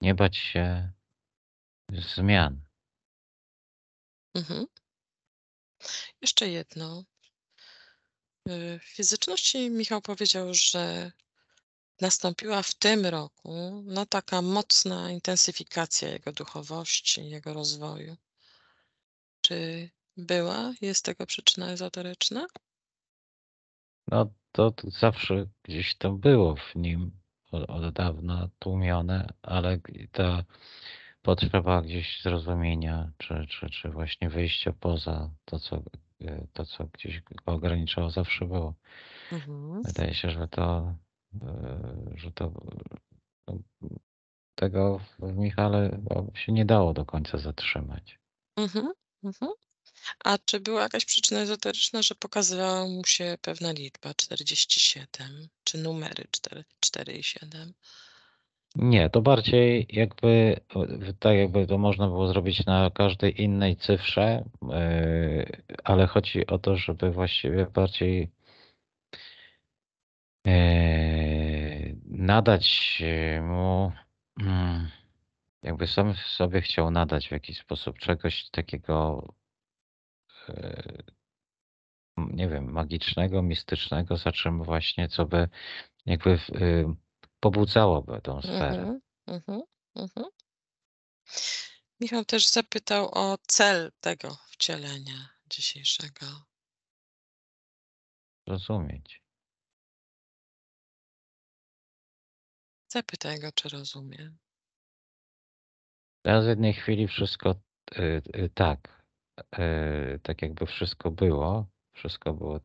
nie bać się zmian. Mhm. Jeszcze jedno. Y, w fizyczności Michał powiedział, że nastąpiła w tym roku no, taka mocna intensyfikacja jego duchowości, jego rozwoju. Czy była, jest tego przyczyna ezoteryczna? No to zawsze gdzieś to było w nim od, od dawna tłumione, ale ta potrzeba gdzieś zrozumienia, czy, czy, czy właśnie wyjścia poza to, co, e, to, co gdzieś ograniczało, zawsze było. Mhm. Wydaje się, że to, e, że to no, tego w Michale no, się nie dało do końca zatrzymać. Mhm. Mhm. A czy była jakaś przyczyna ezoteryczna, że pokazywała mu się pewna liczba 47, czy numery 4, 4 i 7? Nie, to bardziej jakby, tak jakby to można było zrobić na każdej innej cyfrze, e, ale chodzi o to, żeby właściwie bardziej e, nadać mu, mm, jakby sam sobie chciał nadać w jakiś sposób czegoś takiego, e, nie wiem, magicznego, mistycznego, za czym właśnie, co by jakby w, pobudzałoby tą sferę. Mhm, mhm, mhm. Michał też zapytał o cel tego wcielenia dzisiejszego. Rozumieć. Zapytaj go, czy rozumie. Teraz w jednej chwili wszystko y, y, tak. Y, tak jakby wszystko było. Wszystko było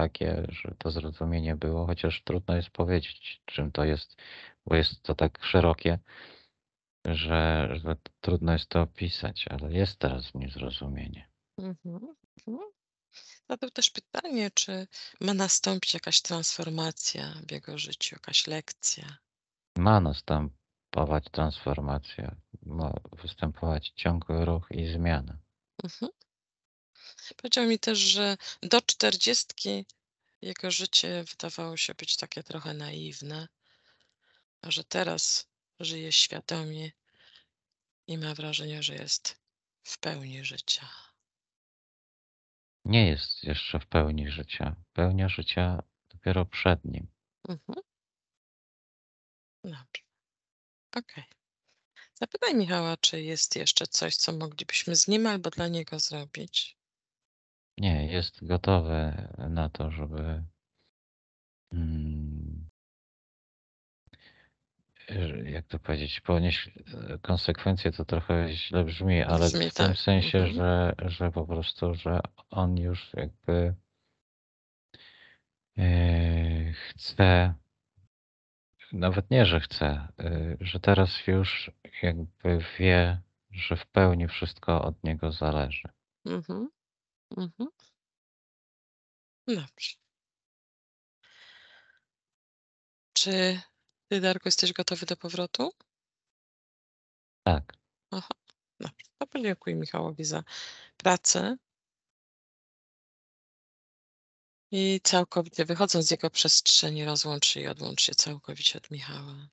takie, że to zrozumienie było, chociaż trudno jest powiedzieć, czym to jest, bo jest to tak szerokie, że, że trudno jest to opisać, ale jest teraz niezrozumienie. Mhm. zrozumienie. Mhm. No to też pytanie, czy ma nastąpić jakaś transformacja w jego życiu, jakaś lekcja? Ma następować transformacja, ma występować ciągły ruch i zmiana. Mhm. Powiedział mi też, że do czterdziestki jego życie wydawało się być takie trochę naiwne, a że teraz żyje świadomie i ma wrażenie, że jest w pełni życia. Nie jest jeszcze w pełni życia. Pełnia życia dopiero przed nim. Mhm. Dobrze. Okej. Okay. Zapytaj Michała, czy jest jeszcze coś, co moglibyśmy z nim albo dla niego zrobić. Nie, jest gotowy na to, żeby mm, jak to powiedzieć, ponieść konsekwencje to trochę źle brzmi, ale brzmi, w tym tak. sensie, mhm. że, że po prostu, że on już jakby e, chce, nawet nie, że chce, e, że teraz już jakby wie, że w pełni wszystko od niego zależy. Mhm. Mhm. Dobrze. Czy ty, Darku, jesteś gotowy do powrotu? Tak. Aha, dobrze. To podziękuję Michałowi za pracę. I całkowicie, wychodząc z jego przestrzeni, rozłącz i odłącz się całkowicie od Michała.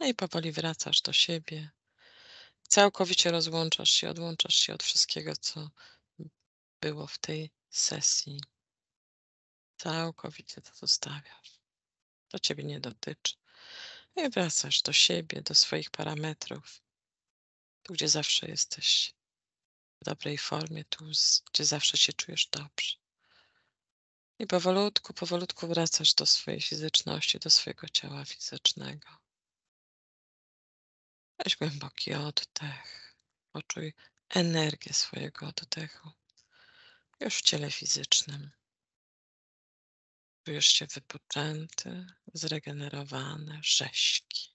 No i powoli wracasz do siebie całkowicie rozłączasz się, odłączasz się od wszystkiego, co było w tej sesji. Całkowicie to zostawiasz. To ciebie nie dotyczy. No I wracasz do siebie, do swoich parametrów, tu gdzie zawsze jesteś w dobrej formie, tu gdzie zawsze się czujesz dobrze. I powolutku, powolutku wracasz do swojej fizyczności, do swojego ciała fizycznego. Weź głęboki oddech. Poczuj energię swojego oddechu. Już w ciele fizycznym. Czujesz się wypoczęty, zregenerowany, rześki.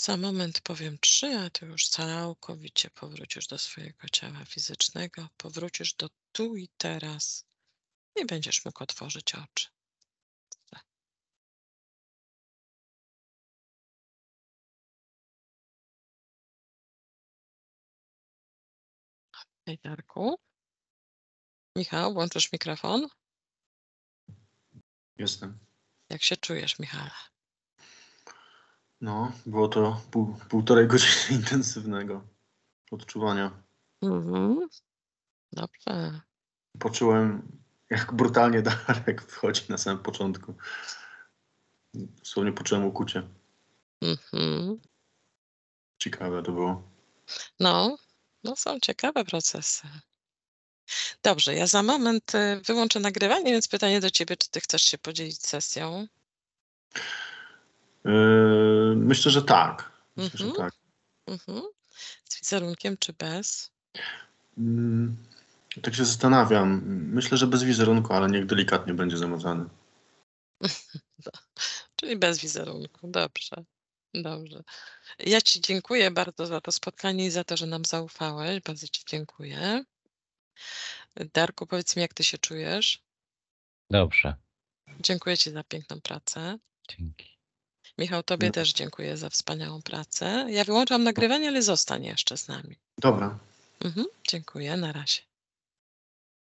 Za moment powiem trzy, a ty już całkowicie powrócisz do swojego ciała fizycznego, powrócisz do tu i teraz i będziesz mógł otworzyć oczy. Hej Darku. Michał, włączysz mikrofon? Jestem. Jak się czujesz, Michał? No, było to pół, półtorej godziny intensywnego odczuwania. Mhm. Dobrze. Poczułem, jak brutalnie Darek wchodzi na samym początku. Dosłownie poczułem ukucie. Mhm. Ciekawe to było. No, no są ciekawe procesy. Dobrze, ja za moment y, wyłączę nagrywanie, więc pytanie do ciebie, czy ty chcesz się podzielić sesją? Yy, myślę, że tak. Myślę, że mhm. tak. Mhm. Z wizerunkiem czy bez? Mm, tak się zastanawiam. Myślę, że bez wizerunku, ale niech delikatnie będzie zamazany. Czyli bez wizerunku, dobrze. Dobrze. Ja Ci dziękuję bardzo za to spotkanie i za to, że nam zaufałeś. Bardzo Ci dziękuję. Darku, powiedz mi, jak Ty się czujesz? Dobrze. Dziękuję Ci za piękną pracę. Dzięki. Michał, Tobie no. też dziękuję za wspaniałą pracę. Ja wyłączam nagrywanie, ale zostań jeszcze z nami. Dobra. Mhm, dziękuję, na razie.